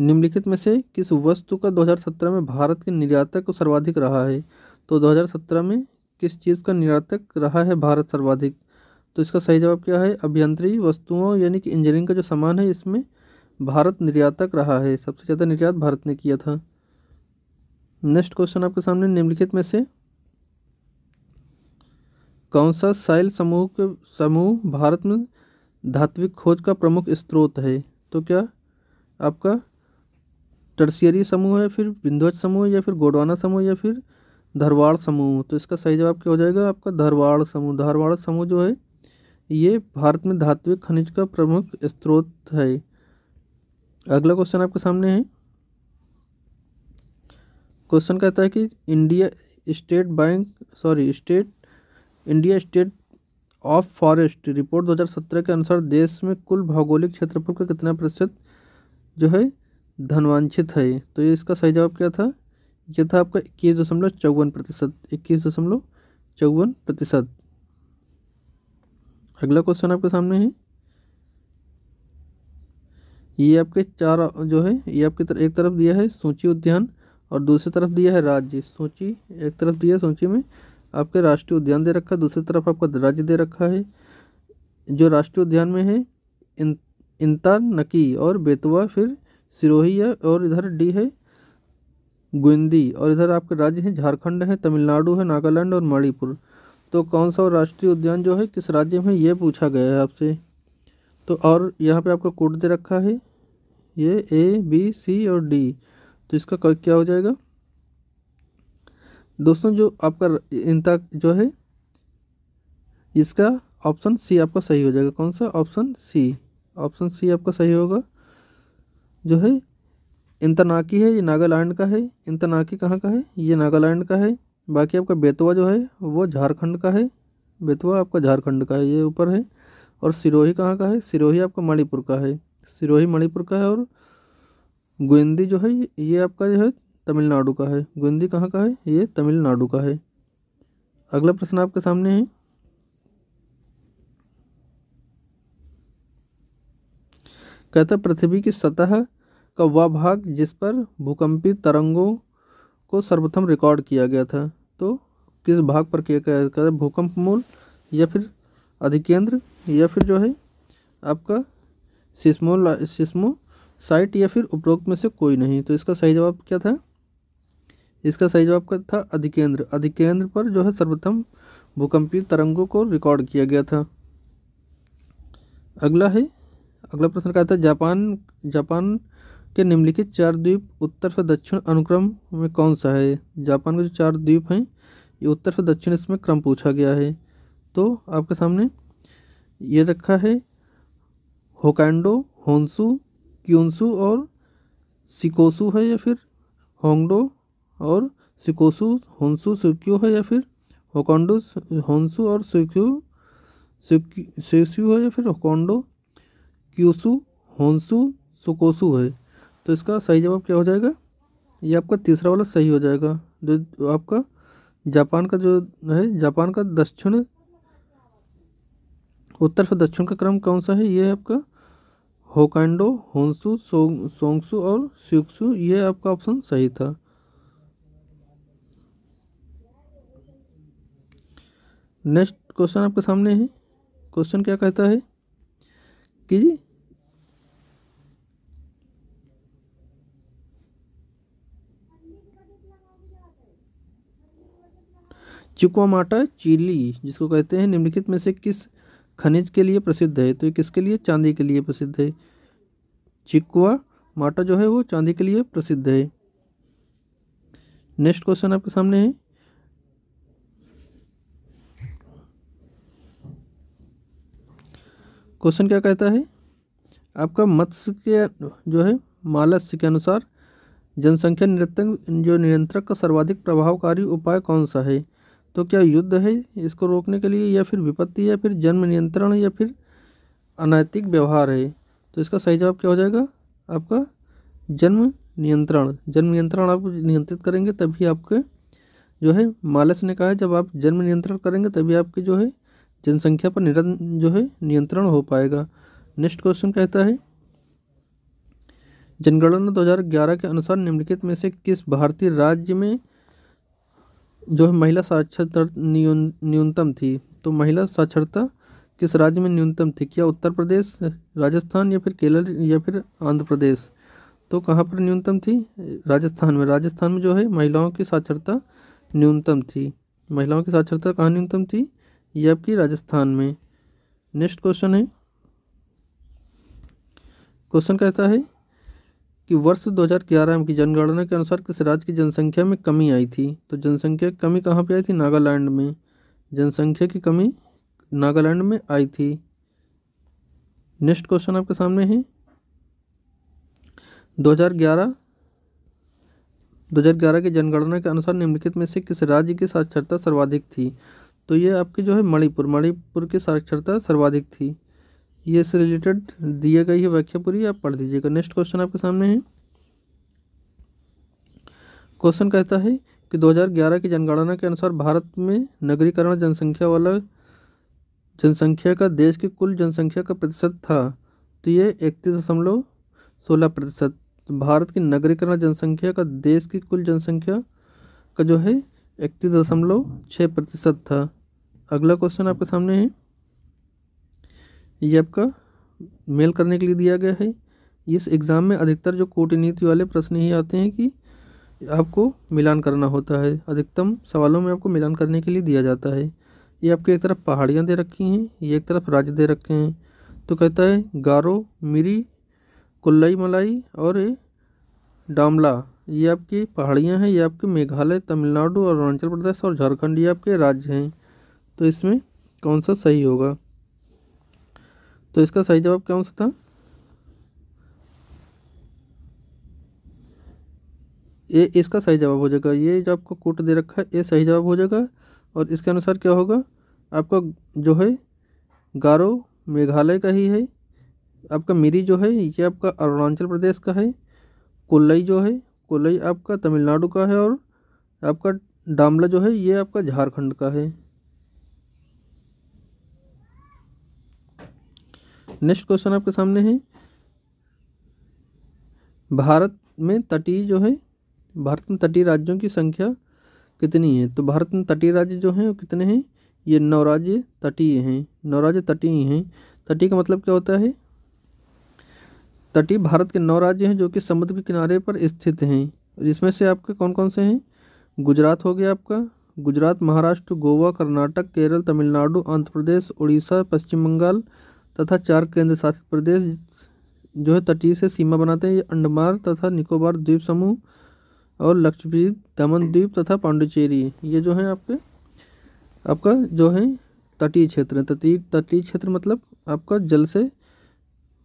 निम्नलिखित में से किस वस्तु का 2017 में भारत के निर्यातक सर्वाधिक रहा है तो 2017 में किस चीज़ का निर्यातक रहा है भारत सर्वाधिक तो इसका सही जवाब क्या है अभियंत्री वस्तुओं यानी कि इंजीनियरिंग का जो सामान है इसमें भारत निर्यातक रहा है सबसे ज़्यादा निर्यात भारत ने किया था नेक्स्ट क्वेश्चन आपके सामने निम्नलिखित में से कौन सा साइल समूह के समूह भारत में धात्विक खोज का प्रमुख स्रोत है तो क्या आपका टर्सियरी समूह है फिर विंध्वज समूह या फिर गोडवाना समूह या फिर धरवाड़ समूह तो इसका सही जवाब क्या हो जाएगा आपका धरवाड़ समूह धारवाड़ समूह जो है ये भारत में धात्विक खनिज का प्रमुख स्रोत है अगला क्वेश्चन आपके सामने है क्वेश्चन कहता है कि India State Bank sorry State India State of Forest Report 2017 के अनुसार देश में कुल भौगोलिक क्षेत्रफल का कितना प्रतिशत जो है धनवांछित है तो ये इसका सही जवाब क्या था यह था आपका इक्कीस दशमलव चौवन प्रतिशत इक्कीस दशमलव चौवन प्रतिशत अगला क्वेश्चन आपके सामने है ये आपके चार जो है ये आपके तर, एक तरफ दिया है सूची उद्यान और दूसरी तरफ दिया है राज्य सूची एक तरफ दिया है सूची में आपके राष्ट्रीय उद्यान दे रखा है दूसरी तरफ आपका राज्य दे रखा है जो राष्ट्रीय उद्यान में है इन इंता नकी और बेतवा फिर सिरोही और इधर डी है गुंदी और इधर आपके राज्य हैं झारखंड है तमिलनाडु है नागालैंड और मणिपुर तो कौन सा राष्ट्रीय उद्यान जो है किस राज्य में ये पूछा गया है आपसे तो और यहाँ पे आपका कोड दे रखा है ये ए बी सी और डी तो इसका क्या हो जाएगा दोस्तों जो आपका इनता जो है इसका ऑप्शन सी आपका सही हो जाएगा कौन सा ऑप्शन सी ऑप्शन सी आपका सही होगा जो है इंतनाकी है ये नागालैंड का है इंतनाकी कहाँ का है ये नागालैंड का है बाकी आपका बेतवा जो है वो झारखंड का है बेतवा आपका झारखंड का है ये ऊपर है और सिरोही कहाँ का है सिरोही आपका मणिपुर का है सिरोही मणिपुर का है और गुंदी जो है ये आपका जो है तमिलनाडु का है गुंदी कहाँ का है ये तमिलनाडु का है अगला प्रश्न आपके सामने है कहता पृथ्वी की सतह का वह भाग जिस पर भूकंपी तरंगों को सर्वप्रथम रिकॉर्ड किया गया था तो किस भाग पर किया गया भूकंप मूल या फिर अधिकेंद्र या फिर जो है आपका सिस्मो सिस्मो साइट या फिर उपरोक्त में से कोई नहीं तो इसका सही जवाब क्या था इसका सही जवाब क्या था अधिकेंद्र अधिकेंद्र पर जो है सर्वप्रथम भूकंपीय तरंगों को रिकॉर्ड किया गया था अगला है अगला प्रश्न कहा था जापान जापान के निम्नलिखित चार द्वीप उत्तर से दक्षिण अनुक्रम में कौन सा है जापान के जो चार द्वीप हैं ये उत्तर से दक्षिण इसमें क्रम पूछा गया है तो आपके सामने ये रखा है होकैंडो होंसू क्यूंसू और सिकोसू है या फिर होंगडो और सिकोसू होंसू सुक्यू है या फिर होकॉन्डो होंसू और सुक्यू सुक्यू है या फिर होकॉन्डो क्यूसू होंसू सुकोसू है तो इसका सही जवाब क्या हो जाएगा ये आपका तीसरा वाला सही हो जाएगा जो आपका जापान का जो है जापान का दक्षिण उत्तर से दक्षिण का क्रम कौन सा है ये आपका होकांडो होंसू सोंग और सुक्सु ये आपका ऑप्शन सही था नेक्स्ट क्वेश्चन आपके सामने है क्वेश्चन क्या कहता है कि चिकुआमाटा चिली जिसको कहते हैं निम्नलिखित में से किस खनिज के लिए प्रसिद्ध है तो ये किसके लिए चांदी के लिए प्रसिद्ध है चिकुआ माटा जो है वो चांदी के लिए प्रसिद्ध है नेक्स्ट क्वेश्चन आपके सामने है क्वेश्चन क्या कहता है आपका मत्स्य के जो है मालस्य के अनुसार जनसंख्या निरंतर जो नियंत्रक का सर्वाधिक प्रभावकारी उपाय कौन सा है तो क्या युद्ध है इसको रोकने के लिए या फिर विपत्ति या फिर जन्म नियंत्रण या फिर अनैतिक व्यवहार है तो इसका सही जवाब क्या हो जाएगा आपका जन्म नियंत्रण जन्म नियंत्रण आप नियंत्रित करेंगे तभी आपके जो है मालस ने कहा है जब आप जन्म नियंत्रण करेंगे तभी आपकी जो है जनसंख्या पर निरंतर जो है नियंत्रण हो पाएगा नेक्स्ट क्वेश्चन कहता है जनगणना 2011 के अनुसार निम्नलिखित में से किस भारतीय राज्य में जो है महिला साक्षरता न्यूनतम थी तो महिला साक्षरता किस राज्य में न्यूनतम थी क्या उत्तर प्रदेश राजस्थान या फिर केरल या फिर आंध्र प्रदेश तो कहाँ पर न्यूनतम थी राजस्थान में राजस्थान में जो है महिलाओं की साक्षरता न्यूनतम थी महिलाओं की साक्षरता कहाँ न्यूनतम थी या आपकी राजस्थान में नेक्स्ट क्वेश्चन है क्वेश्चन कहता है कि वर्ष 2011 की जनगणना के अनुसार किस राज्य की जनसंख्या में कमी आई थी तो जनसंख्या की कमी कहाँ पे आई थी नागालैंड में जनसंख्या की कमी नागालैंड में आई थी नेक्स्ट क्वेश्चन आपके सामने है 2011 2011 की जनगणना के अनुसार निम्नलिखित में से किस राज्य की साक्षरता सर्वाधिक थी तो ये आपकी जो है मणिपुर मणिपुर की साक्षरता सर्वाधिक थी ये से रिलेटेड दिया गई है व्याख्या पूरी आप पढ़ दीजिएगा नेक्स्ट क्वेश्चन आपके सामने है क्वेश्चन कहता है कि 2011 की जनगणना के अनुसार भारत में नगरीकरण जनसंख्या वाला जनसंख्या का देश की कुल जनसंख्या का प्रतिशत था तो ये इकतीस दशमलव सोलह प्रतिशत भारत की नगरीकरण जनसंख्या का देश की कुल जनसंख्या का जो है इकतीस दशमलव छः प्रतिशत था अगला क्वेश्चन आपके सामने है ये आपका मेल करने के लिए दिया गया है इस एग्ज़ाम में अधिकतर जो कूटनीति वाले प्रश्न ही आते हैं कि आपको मिलान करना होता है अधिकतम सवालों में आपको मिलान करने के लिए दिया जाता है ये आपके एक तरफ पहाड़ियाँ दे रखी हैं ये एक तरफ राज्य दे रखे हैं तो कहता है गारो मिरी कुल्लई मलाई और डामला ये आपकी पहाड़ियाँ हैं ये आपके मेघालय तमिलनाडु अरुणाचल प्रदेश और झारखंड ये आपके राज्य हैं तो इसमें कौन सा सही होगा तो इसका सही जवाब क्या सा था ये इसका सही जवाब हो जाएगा ये जो आपको कोट दे रखा है ये सही जवाब हो जाएगा और इसके अनुसार क्या होगा आपका जो है गारो मेघालय का ही है आपका मिरी जो है ये आपका अरुणाचल प्रदेश का है कोल्लई जो है कोल्लई आपका तमिलनाडु का है और आपका डामला जो है ये आपका झारखंड का है नेक्स्ट क्वेश्चन आपके सामने है भारत में तटीय जो है भारत में तटीय राज्यों की संख्या कितनी है तो भारत में तटीय राज्य जो हैं वो कितने हैं ये नौ राज्य तटीय हैं नौ राज्य तटीय हैं तटीय का मतलब क्या होता है तटीय भारत के नौ राज्य हैं जो कि समुद्र के किनारे पर स्थित हैं जिसमें से आपके कौन कौन से हैं गुजरात हो गया आपका गुजरात महाराष्ट्र गोवा कर्नाटक केरल तमिलनाडु आंध्र प्रदेश उड़ीसा पश्चिम बंगाल तथा चार केंद्र शासित प्रदेश जो है तटीय से सीमा बनाते हैं ये अंडमान तथा निकोबार द्वीप समूह और लक्षद्वीप दमन द्वीप तथा पांडुचेरी ये जो है आपके आपका जो है तटीय क्षेत्र है तटीय तटीय क्षेत्र मतलब आपका जल से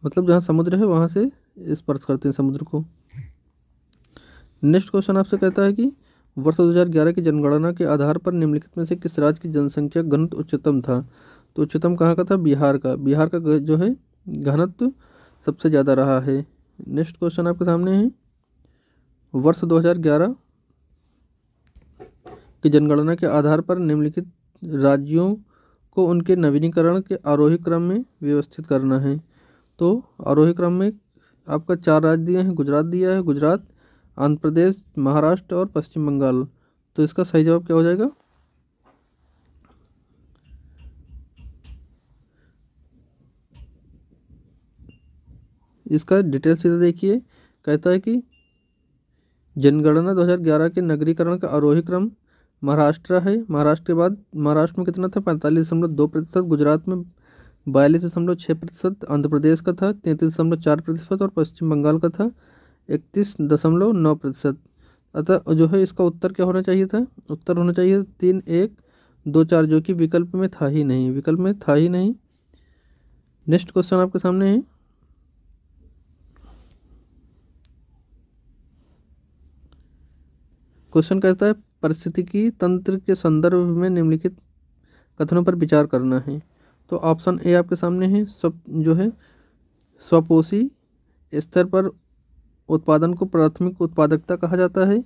मतलब जहाँ समुद्र है वहाँ से स्पर्श करते हैं समुद्र को नेक्स्ट क्वेश्चन आपसे कहता है कि वर्ष 2011 की जनगणना के आधार पर निम्नलिखित में से किस राज्य की जनसंख्या घनत्व उच्चतम था तो उच्चतम कहाँ का था बिहार का बिहार का जो है घनत्व सबसे ज़्यादा रहा है नेक्स्ट क्वेश्चन आपके सामने है वर्ष 2011 की जनगणना के आधार पर निम्नलिखित राज्यों को उनके नवीनीकरण के आरोही क्रम में व्यवस्थित करना है तो आरोही क्रम में आपका चार राज्य दिए हैं गुजरात दिया है गुजरात आंध्र प्रदेश महाराष्ट्र और पश्चिम बंगाल तो इसका सही जवाब क्या हो जाएगा इसका डिटेल सीधा देखिए कहता है कि जनगणना 2011 के नगरीकरण का आरोही क्रम महाराष्ट्र है महाराष्ट्र के बाद महाराष्ट्र में कितना था पैंतालीस दशमलव दो प्रतिशत गुजरात में बयालीस दशमलव छः प्रतिशत आंध्र प्रदेश का था तैंतीस दशमलव चार प्रतिशत और पश्चिम बंगाल का था इकतीस दशमलव नौ प्रतिशत अतः जो है इसका उत्तर क्या होना चाहिए था उत्तर होना चाहिए तीन एक दो चार जो कि विकल्प में था ही नहीं विकल्प में था ही नहीं नेक्स्ट क्वेश्चन आपके सामने है क्वेश्चन कहता है परिस्थितिकी तंत्र के संदर्भ में निम्नलिखित कथनों पर विचार करना है तो ऑप्शन ए आपके सामने है सब जो है स्वपोषी स्तर पर उत्पादन को प्राथमिक उत्पादकता कहा जाता है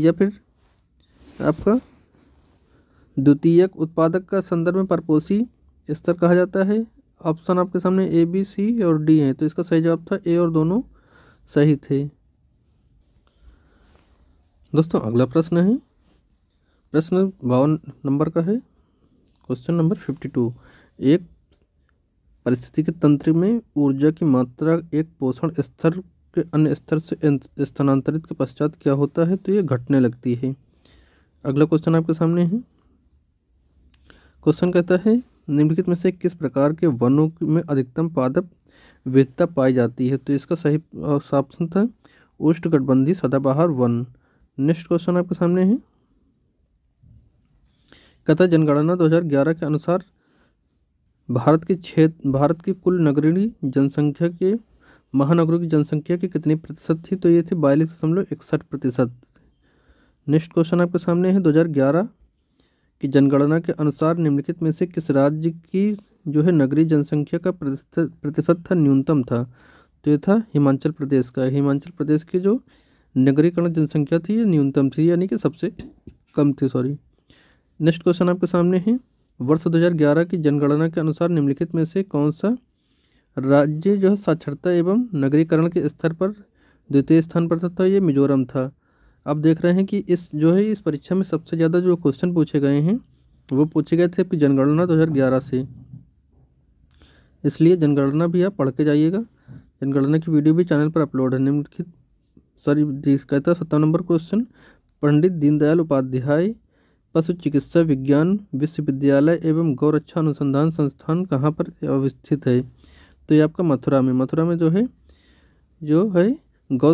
या फिर आपका द्वितीयक उत्पादक का संदर्भ में परपोषी स्तर कहा जाता है ऑप्शन आपके सामने ए बी सी और डी है तो इसका सही जवाब था ए और दोनों सही थे दोस्तों अगला प्रश्न है प्रश्न बावन नंबर का है क्वेश्चन नंबर फिफ्टी टू एक परिस्थिति के तंत्र में ऊर्जा की मात्रा एक पोषण स्तर के अन्य स्तर से स्थानांतरित के पश्चात क्या होता है तो ये घटने लगती है अगला क्वेश्चन आपके सामने है क्वेश्चन कहता है निम्नलिखित में से किस प्रकार के वनों में अधिकतम पादप विविधता पाई जाती है तो इसका सही ऑप्शन था गठबंधी सदाबहार वन नेक्स्ट क्वेश्चन आपके सामने है कथा जनगणना 2011 के अनुसार भारत के क्षेत्र भारत की कुल नगरीय जनसंख्या के महानगरों की जनसंख्या के कितने प्रतिशत थी तो ये थी बयालीस दशमलव इकसठ प्रतिशत नेक्स्ट क्वेश्चन आपके सामने है 2011 की जनगणना के अनुसार निम्नलिखित में से किस राज्य की जो है नगरीय जनसंख्या का प्रतिशत था न्यूनतम था तो ये था हिमाचल प्रदेश का हिमाचल प्रदेश के जो नगरीकरण जनसंख्या थी ये न्यूनतम थी यानी कि सबसे कम थी सॉरी नेक्स्ट क्वेश्चन आपके सामने है वर्ष 2011 की जनगणना के अनुसार निम्नलिखित में से कौन सा राज्य जो है साक्षरता एवं नगरीकरण के स्तर पर द्वितीय स्थान पर था तो ये मिजोरम था अब देख रहे हैं कि इस जो है इस परीक्षा में सबसे ज़्यादा जो क्वेश्चन पूछे गए हैं वो पूछे गए थे आपकी जनगणना दो हज़ार ग्यारह से इसलिए जनगणना भी आप पढ़ के जाइएगा जनगणना की वीडियो भी चैनल पर अपलोड है निम्नलिखित सॉरी कहता है सत्तावन नंबर क्वेश्चन पंडित दीनदयाल उपाध्याय पशु चिकित्सा विज्ञान विश्वविद्यालय एवं गौरक्षा अनुसंधान संस्थान कहाँ पर अवस्थित है तो ये आपका मथुरा में मथुरा में जो है जो है गौ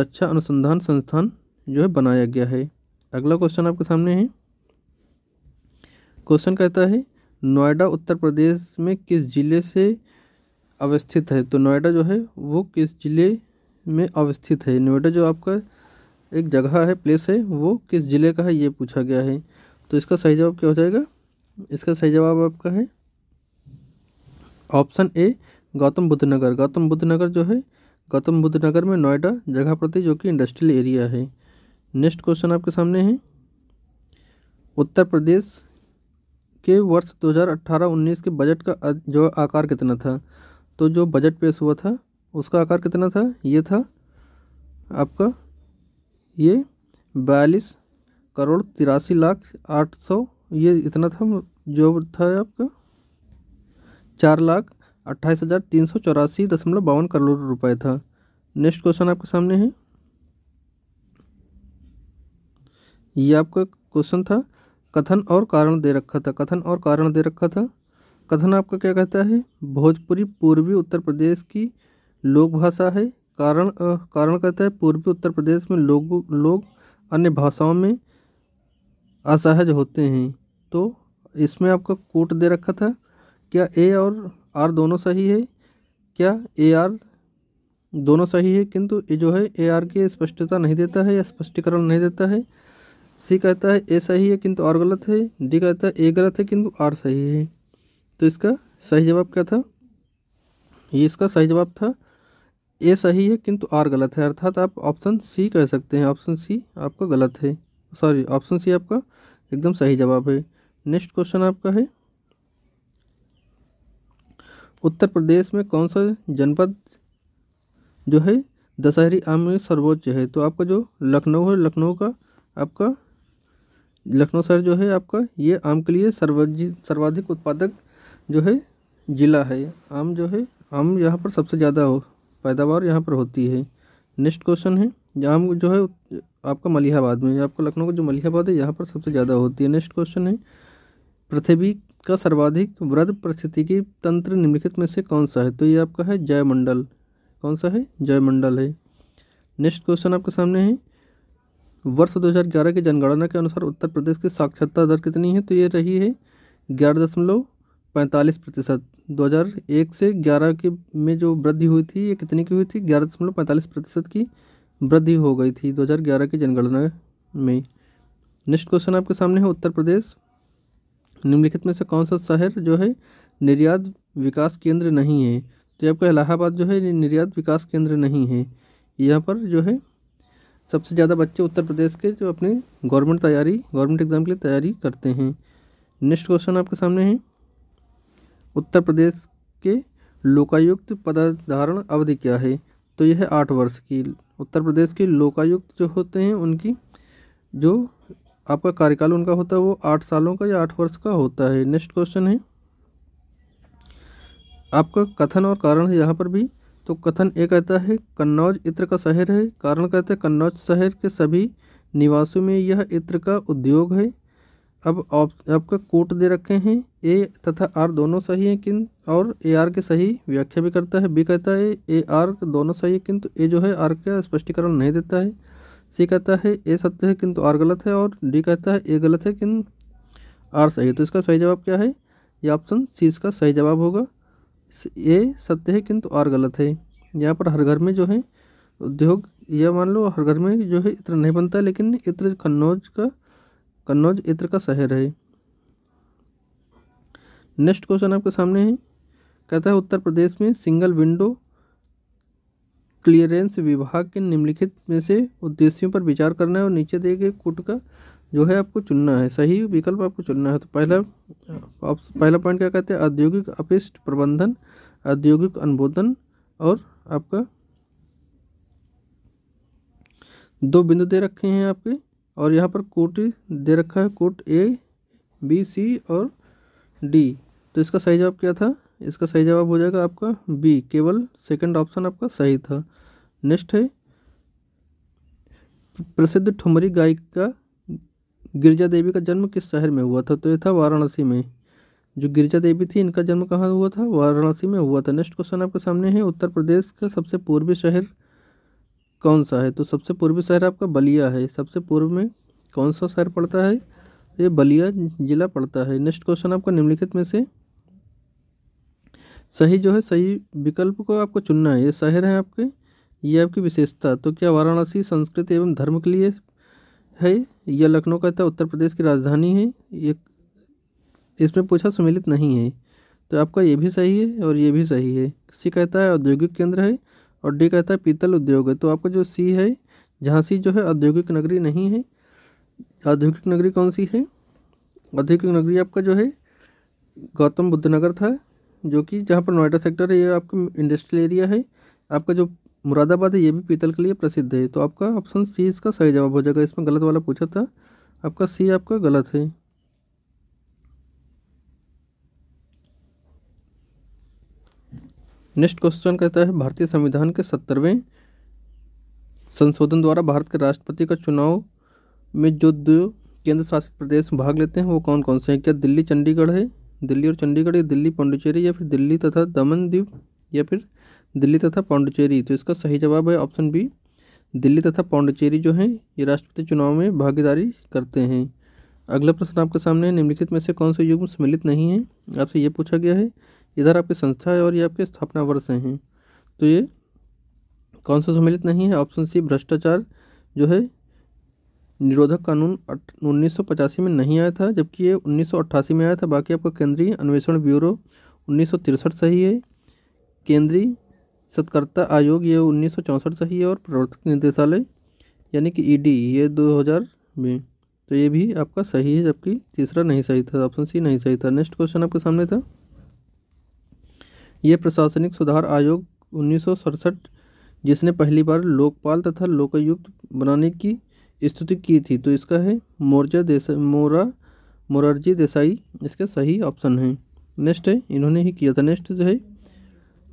रक्षा अनुसंधान संस्थान जो है बनाया गया है अगला क्वेश्चन आपके सामने है क्वेश्चन कहता है नोएडा उत्तर प्रदेश में किस जिले से अवस्थित है तो नोएडा जो है वो किस जिले में अवस्थित है नोएडा जो आपका एक जगह है प्लेस है वो किस ज़िले का है ये पूछा गया है तो इसका सही जवाब क्या हो जाएगा इसका सही जवाब आपका है ऑप्शन ए गौतम बुद्ध नगर गौतम बुद्ध नगर जो है गौतम बुद्ध नगर में नोएडा जगह प्रति जो कि इंडस्ट्रियल एरिया है नेक्स्ट क्वेश्चन आपके सामने है उत्तर प्रदेश के वर्ष 2018-19 के बजट का जो आकार कितना था तो जो बजट पेश हुआ था उसका आकार कितना था ये था आपका ये बयालीस करोड़ तिरासी लाख आठ सौ ये इतना था जो था आपका चार लाख अट्ठाईस हज़ार तीन सौ चौरासी दशमलव बावन करोड़ रुपए था नेक्स्ट क्वेश्चन आपके सामने है ये आपका क्वेश्चन था कथन और कारण दे रखा था कथन और कारण दे रखा था कथन आपका क्या कहता है भोजपुरी पूर्वी उत्तर प्रदेश की लोक भाषा है कारण कारण कहता है पूर्वी उत्तर प्रदेश में लोग लोग अन्य भाषाओं में असहज होते हैं तो इसमें आपका कोट दे रखा था क्या ए और आर दोनों सही है क्या ए आर दोनों सही है किंतु ये जो है ए आर की स्पष्टता नहीं देता है या स्पष्टीकरण नहीं देता है सी कहता है ए सही है किंतु आर गलत है डी कहता है ए गलत है किंतु आर सही है तो इसका सही जवाब क्या था ये इसका सही जवाब था ए सही है किंतु आर गलत है अर्थात आप ऑप्शन सी कह सकते हैं ऑप्शन सी आपका गलत है सॉरी ऑप्शन सी आपका एकदम सही जवाब है नेक्स्ट क्वेश्चन आपका है उत्तर प्रदेश में कौन सा जनपद जो है दशहरी आम में सर्वोच्च है तो आपका जो लखनऊ है लखनऊ का आपका लखनऊ शहर जो है आपका ये आम के लिए सर्वाधिक उत्पादक जो है ज़िला है आम जो है आम यहाँ पर सबसे ज़्यादा हो पैदावार यहाँ पर होती है नेक्स्ट क्वेश्चन है जहाँ जो है आपका मलिहाबाद में आपका लखनऊ का जो मलिहाबाद है यहाँ पर सबसे ज़्यादा होती है नेक्स्ट क्वेश्चन है पृथ्वी का सर्वाधिक वृद्ध परिस्थितिकी तंत्र निम्नलिखित में से कौन सा है तो ये आपका है जयमंडल कौन सा है जयमंडल है नेक्स्ट क्वेश्चन आपके सामने है वर्ष 2011 की जनगणना के अनुसार उत्तर प्रदेश की साक्षरता दर कितनी है तो ये रही है ग्यारह दशमलव पैंतालीस प्रतिशत दो हज़ार एक से ग्यारह के में जो वृद्धि हुई थी ये कितने की हुई थी ग्यारह दशमलव पैंतालीस प्रतिशत की वृद्धि हो गई थी दो हज़ार ग्यारह की जनगणना में नेक्स्ट क्वेश्चन आपके सामने है उत्तर प्रदेश निम्नलिखित में से कौन सा शहर जो है निर्यात विकास केंद्र नहीं है तो ये आपका इलाहाबाद जो है निर्यात विकास केंद्र नहीं है यहाँ पर जो है सबसे ज़्यादा बच्चे उत्तर प्रदेश के जो अपने गवर्नमेंट तैयारी गवर्नमेंट एग्ज़ाम के लिए तैयारी करते हैं नेक्स्ट क्वेश्चन आपके सामने है उत्तर प्रदेश के लोकायुक्त पदाधारण अवधि क्या है तो यह आठ वर्ष की उत्तर प्रदेश के लोकायुक्त जो होते हैं उनकी जो आपका कार्यकाल उनका होता है वो आठ सालों का या आठ वर्ष का होता है नेक्स्ट क्वेश्चन है आपका कथन और कारण है यहाँ पर भी तो कथन ये कहता है कन्नौज इत्र का शहर है कारण कहते हैं कन्नौज शहर के सभी निवासियों में यह इत्र का उद्योग है अब आपका कोट दे रखे हैं ए तथा आर दोनों सही हैं किंतु और ए आर के सही व्याख्या भी करता है बी कहता है ए आर दोनों सही है किंतु ए जो है आर का स्पष्टीकरण नहीं देता है सी कहता है ए सत्य है किंतु आर गलत है और डी कहता है ए गलत है किंतु आर सही है तो इसका सही जवाब क्या है ये ऑप्शन सी इसका सही जवाब होगा ए सत्य है किंतु आर गलत है यहाँ पर हर घर में जो है उद्योग यह मान लो हर घर में जो है इत्र नहीं बनता लेकिन इत्र कन्नौज का कन्नौज इत्र का शहर है नेक्स्ट क्वेश्चन आपके सामने है कहता है उत्तर प्रदेश में सिंगल विंडो क्लियरेंस विभाग के निम्नलिखित में से उद्देश्यों पर विचार करना है और नीचे दिए गए कुट का जो है आपको चुनना है सही विकल्प आपको चुनना है तो पहला आप पहला पॉइंट क्या कहते हैं औद्योगिक अपिष्ट प्रबंधन औद्योगिक अनुबोधन और आपका दो बिंदु दे रखे हैं आपके और यहाँ पर कोट दे रखा है कोट ए बी सी और डी तो इसका सही जवाब क्या था इसका सही जवाब हो जाएगा आपका बी केवल सेकंड ऑप्शन आपका सही था नेक्स्ट है प्रसिद्ध ठुमरी गायिका गिरजा देवी का जन्म किस शहर में हुआ था तो ये था वाराणसी में जो गिरजा देवी थी इनका जन्म कहाँ हुआ था वाराणसी में हुआ था नेक्स्ट क्वेश्चन आपके सामने है उत्तर प्रदेश का सबसे पूर्वी शहर कौन सा है तो सबसे पूर्वी शहर आपका बलिया है सबसे पूर्व में कौन सा शहर पड़ता है ये बलिया जिला पड़ता है नेक्स्ट क्वेश्चन आपका निम्नलिखित में से सही जो है सही विकल्प को आपको चुनना है ये शहर है आपके ये आपकी विशेषता तो क्या वाराणसी संस्कृति एवं धर्म के लिए है यह लखनऊ का है उत्तर प्रदेश की राजधानी है ये इसमें पूछा सम्मिलित नहीं है तो आपका ये भी सही है और ये भी सही है किसी कहता है औद्योगिक केंद्र है और डी कहता है पीतल उद्योग है तो आपका जो सी है झांसी जो है औद्योगिक नगरी नहीं है औद्योगिक नगरी कौन सी है औद्योगिक नगरी आपका जो है गौतम बुद्ध नगर था जो कि जहाँ पर नोएडा सेक्टर है ये आपका इंडस्ट्रियल एरिया है आपका जो मुरादाबाद है ये भी पीतल के लिए प्रसिद्ध है तो आपका ऑप्शन सी इसका सही जवाब हो जाएगा इसमें गलत वाला पूछा था आपका सी आपका गलत है नेक्स्ट क्वेश्चन कहता है भारतीय संविधान के सत्तरवें संशोधन द्वारा भारत के राष्ट्रपति का चुनाव में जो दो केंद्र शासित प्रदेश भाग लेते हैं वो कौन कौन से हैं क्या दिल्ली चंडीगढ़ है दिल्ली और चंडीगढ़ या दिल्ली पाण्डुचेरी या फिर दिल्ली तथा दमन द्वीप या फिर दिल्ली तथा पाण्डुचेरी तो इसका सही जवाब है ऑप्शन बी दिल्ली तथा पाण्डुचेरी जो हैं ये राष्ट्रपति चुनाव में भागीदारी करते हैं अगला प्रश्न आपके सामने निम्नलिखित में से कौन से युग्म सम्मिलित नहीं है आपसे ये पूछा गया है इधर आपकी संस्था है और ये आपके स्थापना वर्ष हैं तो ये कौन सा सम्मिलित नहीं है ऑप्शन सी भ्रष्टाचार जो है निरोधक कानून उन्नीस में नहीं आया था जबकि ये उन्नीस में आया था बाकी आपका केंद्रीय अन्वेषण ब्यूरो उन्नीस सही है केंद्रीय सत्कर्ता आयोग ये उन्नीस सही है और प्रवर्तक निदेशालय यानी कि ईडी ये 2000 में तो ये भी आपका सही है जबकि तीसरा नहीं सही था ऑप्शन सी नहीं सही था नेक्स्ट क्वेश्चन आपके सामने था यह प्रशासनिक सुधार आयोग उन्नीस जिसने पहली बार लोकपाल तथा लोकायुक्त बनाने की स्तुति की थी तो इसका है मोर्जा देसाई मोरा मोरारजी देसाई इसका सही ऑप्शन है नेक्स्ट है इन्होंने ही किया था नेक्स्ट जो है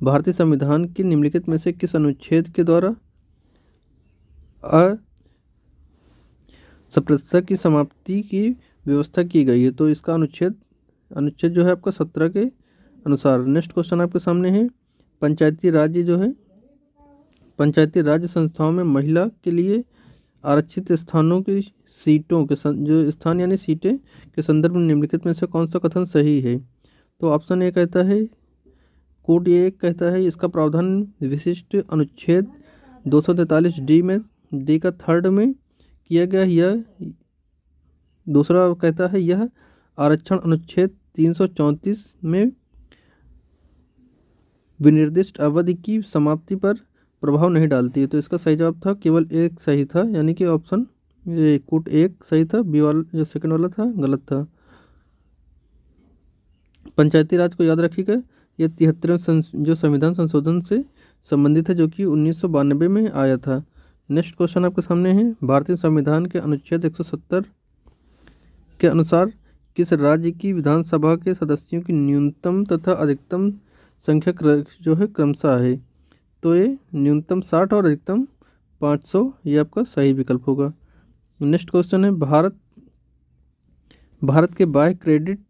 भारतीय संविधान के निम्नलिखित में से किस अनुच्छेद के द्वारा असप्रतता की समाप्ति की व्यवस्था की गई है तो इसका अनुच्छेद अनुच्छेद जो है आपका सत्रह के अनुसार नेक्स्ट क्वेश्चन आपके सामने है पंचायती राज जो है पंचायती राज संस्थाओं में महिला के लिए आरक्षित स्थानों की सीटों के जो स्थान यानी सीटें के संदर्भ में निम्नलिखित में से कौन सा कथन सही है तो ऑप्शन ए कहता है कोट ये कहता है इसका प्रावधान विशिष्ट अनुच्छेद दो डी में डी का थर्ड में किया गया यह दूसरा कहता है यह आरक्षण अनुच्छेद तीन में विनिर्दिष्ट अवधि की समाप्ति पर प्रभाव नहीं डालती है तो इसका सही जवाब था केवल एक सही था यानी कि ऑप्शन ये कूट एक सही था बी वाला जो सेकंड वाला था गलत था पंचायती राज को याद रखिएगा यह तिहत्तरवें जो संविधान संशोधन से संबंधित है जो कि उन्नीस में आया था नेक्स्ट क्वेश्चन आपके सामने है भारतीय संविधान के अनुच्छेद एक के अनुसार किस राज्य की विधानसभा के सदस्यों की न्यूनतम तथा अधिकतम संख्या जो है क्रमशः है तो ये न्यूनतम साठ और अधिकतम पाँच सौ ये आपका सही विकल्प होगा नेक्स्ट क्वेश्चन है भारत भारत के बाय क्रेडिट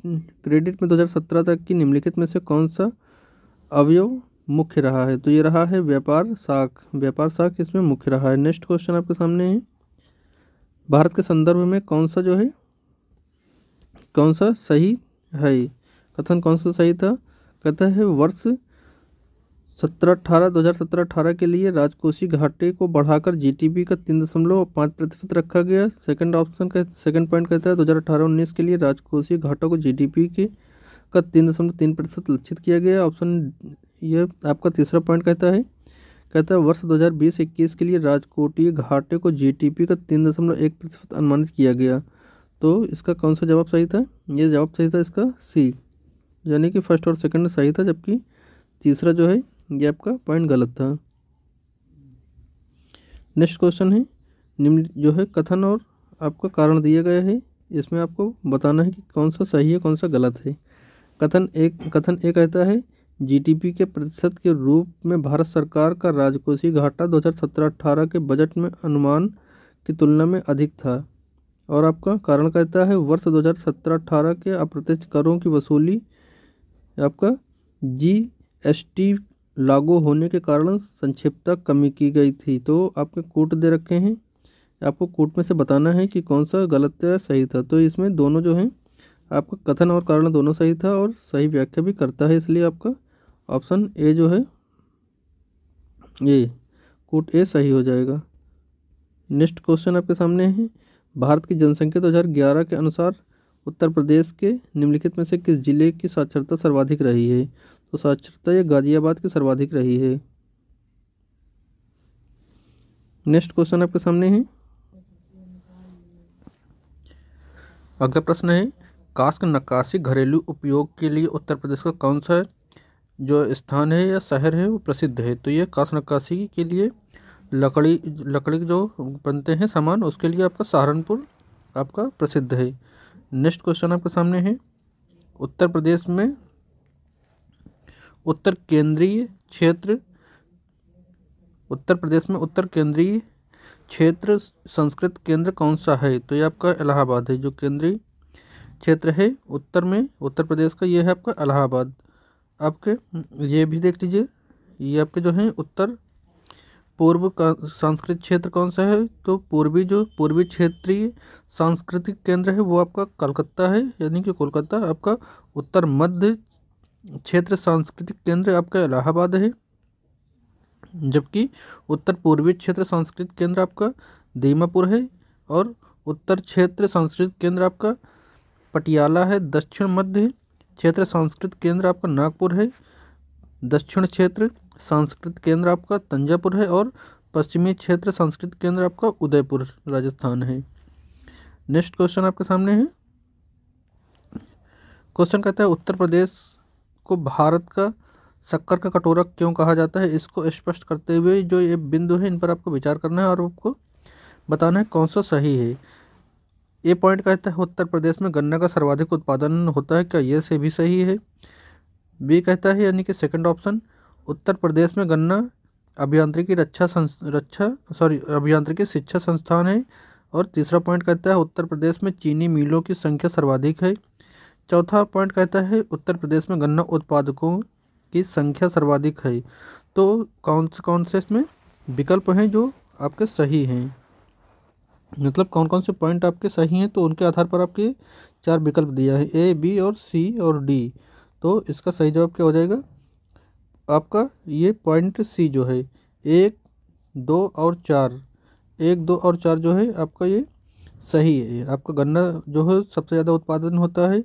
क्रेडिट में 2017 तक की निम्नलिखित में से कौन सा अवयव मुख्य रहा है तो ये रहा है व्यापार साख व्यापार साख इसमें मुख्य रहा है नेक्स्ट क्वेश्चन आपके सामने है भारत के संदर्भ में कौन सा जो है कौन सा सही है कथन कौन सा सही था कहता है वर्ष सत्रह अठारह दो हज़ार सत्रह अठारह के लिए राजकोषीय घाटे को बढ़ाकर जीटीबी का तीन दशमलव पाँच प्रतिशत रखा गया सेकंड ऑप्शन का सेकंड पॉइंट कहता है दो हज़ार अठारह उन्नीस के लिए राजकोषीय घाटों को जीडीपी के का तीन दशमलव तीन प्रतिशत लक्षित किया गया ऑप्शन यह आपका तीसरा पॉइंट कहता है कहता है वर्ष दो हज़ार के लिए राजकोटीय घाटे को जी का तीन दशमलव एक प्रतिशत अनुमानित किया गया तो इसका कौन सा जवाब सही था ये जवाब सही था इसका सी यानी कि फर्स्ट और सेकंड सही था जबकि तीसरा जो है ये आपका पॉइंट गलत था नेक्स्ट क्वेश्चन है निम्न जो है कथन और आपका कारण दिया गया है इसमें आपको बताना है कि कौन सा सही है कौन सा गलत है कथन एक कथन एक कहता है जीडीपी के प्रतिशत के रूप में भारत सरकार का राजकोषीय घाटा 2017-18 के बजट में अनुमान की तुलना में अधिक था और आपका कारण कहता है वर्ष 2017-18 के अप्रत्यक्ष करों की वसूली आपका जी एस टी लागू होने के कारण संक्षिप्तता कमी की गई थी तो आपके कोट दे रखे हैं आपको कोट में से बताना है कि कौन सा गलत या सही था तो इसमें दोनों जो हैं आपका कथन और कारण दोनों सही था और सही व्याख्या भी करता है इसलिए आपका ऑप्शन ए जो है ये कोट ए सही हो जाएगा नेक्स्ट क्वेश्चन आपके सामने है भारत की जनसंख्या 2011 के अनुसार उत्तर प्रदेश के निम्नलिखित में से किस जिले की साक्षरता सर्वाधिक रही है तो साक्षरता ये गाज़ियाबाद की सर्वाधिक रही है नेक्स्ट क्वेश्चन आपके सामने है अगला प्रश्न है कास्क नक्काशी घरेलू उपयोग के लिए उत्तर प्रदेश का कौन सा जो स्थान है या शहर है वो प्रसिद्ध है तो ये कास्क नक्काशी के लिए लकड़ी लकड़ी जो बनते हैं सामान उसके लिए आपका सहारनपुर आपका प्रसिद्ध है नेक्स्ट क्वेश्चन आपके सामने है उत्तर प्रदेश में उत्तर केंद्रीय क्षेत्र उत्तर प्रदेश में उत्तर केंद्रीय क्षेत्र संस्कृत केंद्र कौन सा है तो ये आपका इलाहाबाद है जो केंद्रीय क्षेत्र है उत्तर में उत्तर प्रदेश का ये है आपका इलाहाबाद आपके ये भी देख लीजिए ये आपके जो है उत्तर पूर्व का सांस्कृतिक क्षेत्र कौन सा है तो पूर्वी जो पूर्वी क्षेत्रीय सांस्कृतिक केंद्र है वो आपका कलकत्ता है यानी कि कोलकाता आपका उत्तर मध्य क्षेत्र सांस्कृतिक केंद्र आपका इलाहाबाद है जबकि उत्तर पूर्वी क्षेत्र सांस्कृतिक केंद्र आपका दीमापुर है और उत्तर क्षेत्र सांस्कृतिक केंद्र आपका पटियाला है दक्षिण मध्य क्षेत्र सांस्कृतिक केंद्र आपका नागपुर है दक्षिण क्षेत्र सांस्कृतिक केंद्र आपका तंजापुर है और पश्चिमी क्षेत्र सांस्कृतिक केंद्र आपका उदयपुर राजस्थान है नेक्स्ट क्वेश्चन आपके सामने है क्वेश्चन कहता है उत्तर प्रदेश को भारत का शक्कर का कटोरा क्यों कहा जाता है इसको स्पष्ट करते हुए जो ये बिंदु है इन पर आपको विचार करना है और आपको बताना है कौन सा सही है ये पॉइंट कहता है उत्तर प्रदेश में गन्ना का सर्वाधिक उत्पादन होता है क्या ये से भी सही है बी कहता है यानी कि सेकंड ऑप्शन उत्तर प्रदेश में गन्ना अभियांत्रिकी रक्षा रक्षा सॉरी अभियांत्रिकी शिक्षा संस्थान है और तीसरा पॉइंट कहता है उत्तर प्रदेश में चीनी मिलों की संख्या सर्वाधिक है चौथा पॉइंट कहता है उत्तर प्रदेश में गन्ना उत्पादकों की संख्या सर्वाधिक है तो कौन से कौन से इसमें विकल्प हैं जो आपके सही हैं मतलब कौन कौन से पॉइंट आपके सही हैं तो उनके आधार पर आपके चार विकल्प दिया है ए बी और सी और डी तो इसका सही जवाब क्या हो जाएगा आपका ये पॉइंट सी जो है एक दो और चार एक दो और चार जो है आपका ये सही है आपका गन्ना जो है सबसे ज़्यादा उत्पादन होता है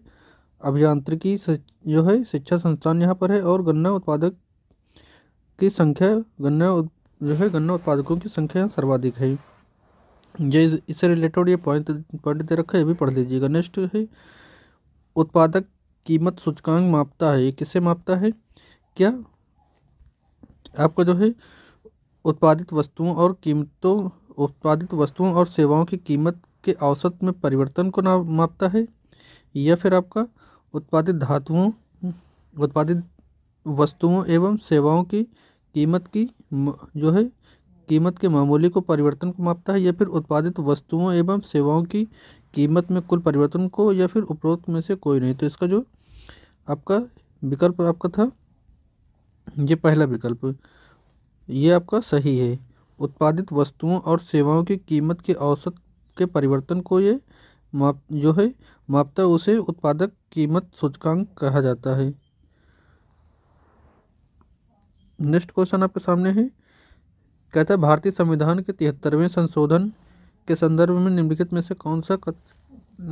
अभियांत्रिकी जो है शिक्षा संस्थान यहाँ पर है और गन्ना उत्पादक की संख्या गन्ना जो है गन्ना उत्पादकों की संख्या सर्वाधिक है ये इससे रिलेटेड ये पॉइंट पॉइंट दे रखा है ये भी पढ़ लीजिएगा नेक्स्ट है उत्पादक कीमत सूचकांक मापता है ये किससे मापता है क्या आपका जो है उत्पादित वस्तुओं और कीमतों उत्पादित वस्तुओं और सेवाओं की कीमत के औसत में परिवर्तन को ना मापता है या फिर आपका उत्पादित धातुओं उत्पादित वस्तुओं एवं सेवाओं की कीमत की जो है कीमत के मामूली को परिवर्तन को मापता है या फिर उत्पादित वस्तुओं एवं सेवाओं की कीमत में कुल परिवर्तन को या फिर उपरोक्त में से कोई नहीं तो इसका जो आपका विकल्प आपका था ये पहला विकल्प ये आपका सही है उत्पादित वस्तुओं और सेवाओं की कीमत के औसत के परिवर्तन को ये माप जो है मापता उसे उत्पादक कीमत सूचकांक कहा जाता है नेक्स्ट क्वेश्चन आपके सामने है कहता है भारतीय संविधान के तिहत्तरवें संशोधन के संदर्भ में निम्नलिखित में से कौन सा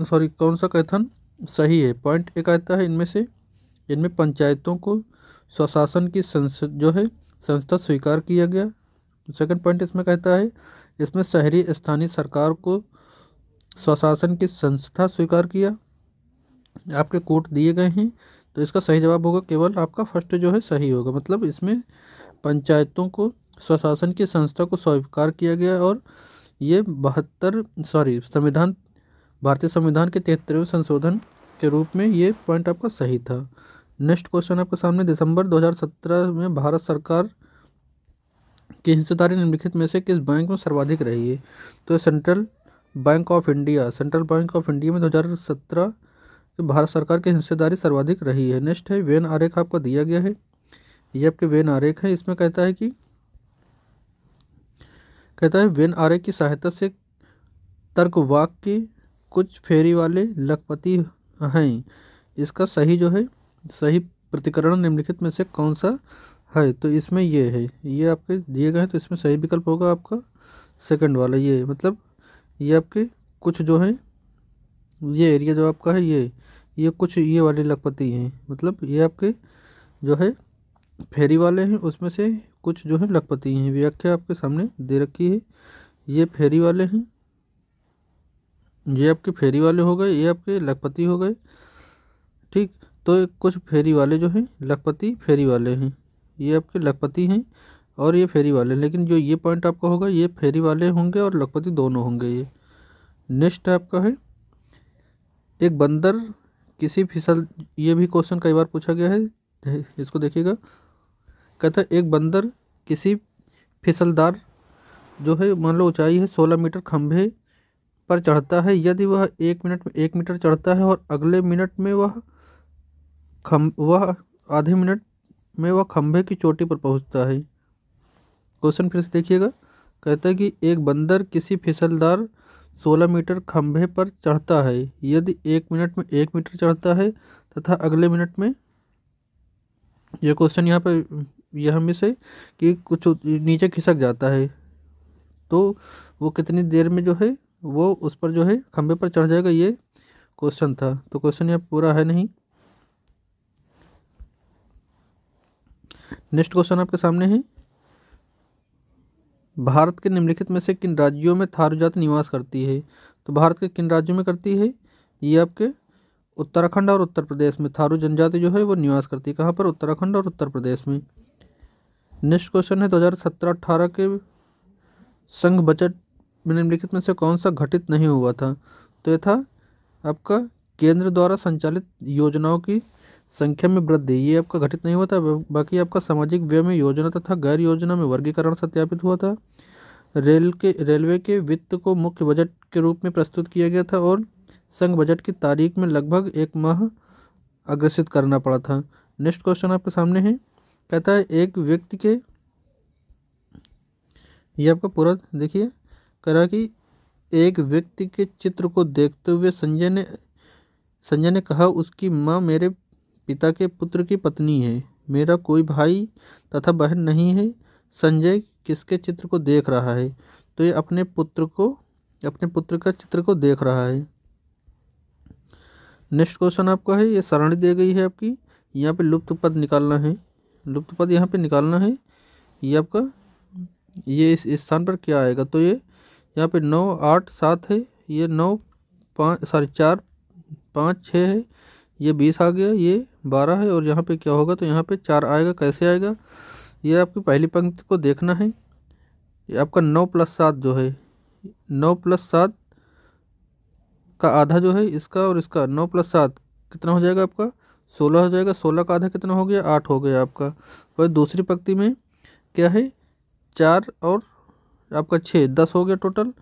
सॉरी कौन सा कथन सही है पॉइंट एक आता है इनमें से इनमें पंचायतों को स्वशासन की संस जो है संस्था स्वीकार किया गया सेकंड पॉइंट इसमें कहता है इसमें शहरी स्थानीय सरकार को स्वशासन की संस्था स्वीकार किया आपके कोट दिए गए हैं तो इसका सही जवाब होगा केवल आपका फर्स्ट जो है सही होगा मतलब इसमें पंचायतों को स्वशासन की संस्था को स्वीकार किया गया और ये बहत्तर सॉरी संविधान भारतीय संविधान के तिहत्तरवें संशोधन के रूप में ये पॉइंट आपका सही था नेक्स्ट क्वेश्चन आपके सामने दिसंबर 2017 में भारत सरकार की हिस्सेदारी निम्नलिखित में से किस बैंक में सर्वाधिक रही है तो Central Bank of India Central Bank of India में 2017 भारत सरकार की हिस्सेदारी सर्वाधिक रही है नेक्स्ट है वेन आरेख आपको दिया गया है ये आपके वेन आरेख है इसमें कहता है कि कहता है वेन आरेख की सहायता से वाक के कुछ फेरी वाले लखपति हैं इसका सही जो है सही प्रतिकरण निम्नलिखित में से कौन सा है तो इसमें ये है ये आपके दिए गए हैं तो इसमें सही विकल्प होगा आपका सेकंड वाला ये मतलब ये आपके कुछ जो है ये एरिया जो आपका है ये ये कुछ ये वाले लखपति हैं मतलब ये आपके जो है फेरी वाले हैं उसमें से कुछ जो है लखपति हैं व्याख्या आपके सामने दे रखी है ये फेरी वाले हैं ये आपके फेरी वाले हो गए ये आपके लखपति हो गए ठीक तो कुछ फेरी वाले जो हैं लखपति फेरी वाले हैं ये आपके लखपति हैं और ये फेरी वाले लेकिन जो ये पॉइंट आपका होगा ये फेरी वाले होंगे और लखपति दोनों होंगे ये नेक्स्ट आपका है एक बंदर किसी फिसल ये भी क्वेश्चन कई बार पूछा गया है इसको देखिएगा कहता है एक बंदर किसी फिसलदार जो है मान लो ऊंचाई है सोलह मीटर खंभे पर चढ़ता है यदि वह एक मिनट में एक मीटर चढ़ता है और अगले मिनट में वह खम वह आधे मिनट में वह खंभे की चोटी पर पहुंचता है क्वेश्चन फिर से देखिएगा कहता है कि एक बंदर किसी फिसलदार सोलह मीटर खंभे पर चढ़ता है यदि एक मिनट में एक मीटर चढ़ता है तथा अगले मिनट में यह क्वेश्चन यहाँ पर यह मिस है कि कुछ नीचे खिसक जाता है तो वो कितनी देर में जो है वो उस पर जो है खंभे पर चढ़ जाएगा ये क्वेश्चन था तो क्वेश्चन यहाँ पूरा है नहीं नेक्स्ट क्वेश्चन आपके सामने है भारत के निम्नलिखित में से किन राज्यों में थारू जाति निवास करती है तो भारत के किन राज्यों में करती है ये आपके उत्तराखंड और उत्तर प्रदेश में थारू जनजाति जो है वो निवास करती है कहाँ पर उत्तराखंड और उत्तर प्रदेश में नेक्स्ट क्वेश्चन है दो हज़ार सत्रह अट्ठारह के संघ बजट में निम्नलिखित में से कौन सा घटित नहीं हुआ था तो यह था आपका केंद्र द्वारा संचालित योजनाओं की संख्या में वृद्धि ये आपका घटित नहीं हुआ था बाकी आपका सामाजिक व्यय में योजना तथा गैर योजना में वर्गीकरण सत्यापित हुआ था रेल के रेलवे के वित्त को मुख्य बजट के रूप में प्रस्तुत किया गया था और संघ बजट की तारीख में लगभग एक माह अग्रसित करना पड़ा था नेक्स्ट क्वेश्चन आपके सामने है कहता है एक व्यक्ति के ये आपका पूरा देखिए करा कि एक व्यक्ति के चित्र को देखते हुए संजय ने संजय ने कहा उसकी माँ मेरे पिता के पुत्र की पत्नी है मेरा कोई भाई तथा बहन नहीं है संजय किसके चित्र को देख रहा है तो ये अपने पुत्र को अपने पुत्र का चित्र को देख रहा है नेक्स्ट क्वेश्चन आपका है ये सरणी दे गई है आपकी यहाँ पे लुप्त पद निकालना है लुप्त पद यहाँ पे निकालना है ये आपका ये इस स्थान पर क्या आएगा तो ये यहाँ पे नौ आठ सात है ये नौ पाँच सॉरी चार पाँच छः है ये बीस आ गया ये बारह है और यहाँ पे क्या होगा तो यहाँ पे चार आएगा कैसे आएगा ये आपकी पहली पंक्ति को देखना है ये आपका नौ प्लस सात जो है नौ प्लस सात का आधा जो है इसका और इसका नौ प्लस सात कितना हो जाएगा आपका सोलह हो जाएगा सोलह का आधा कितना हो गया आठ हो गया आपका और दूसरी पंक्ति में क्या है चार और आपका छः दस हो गया टोटल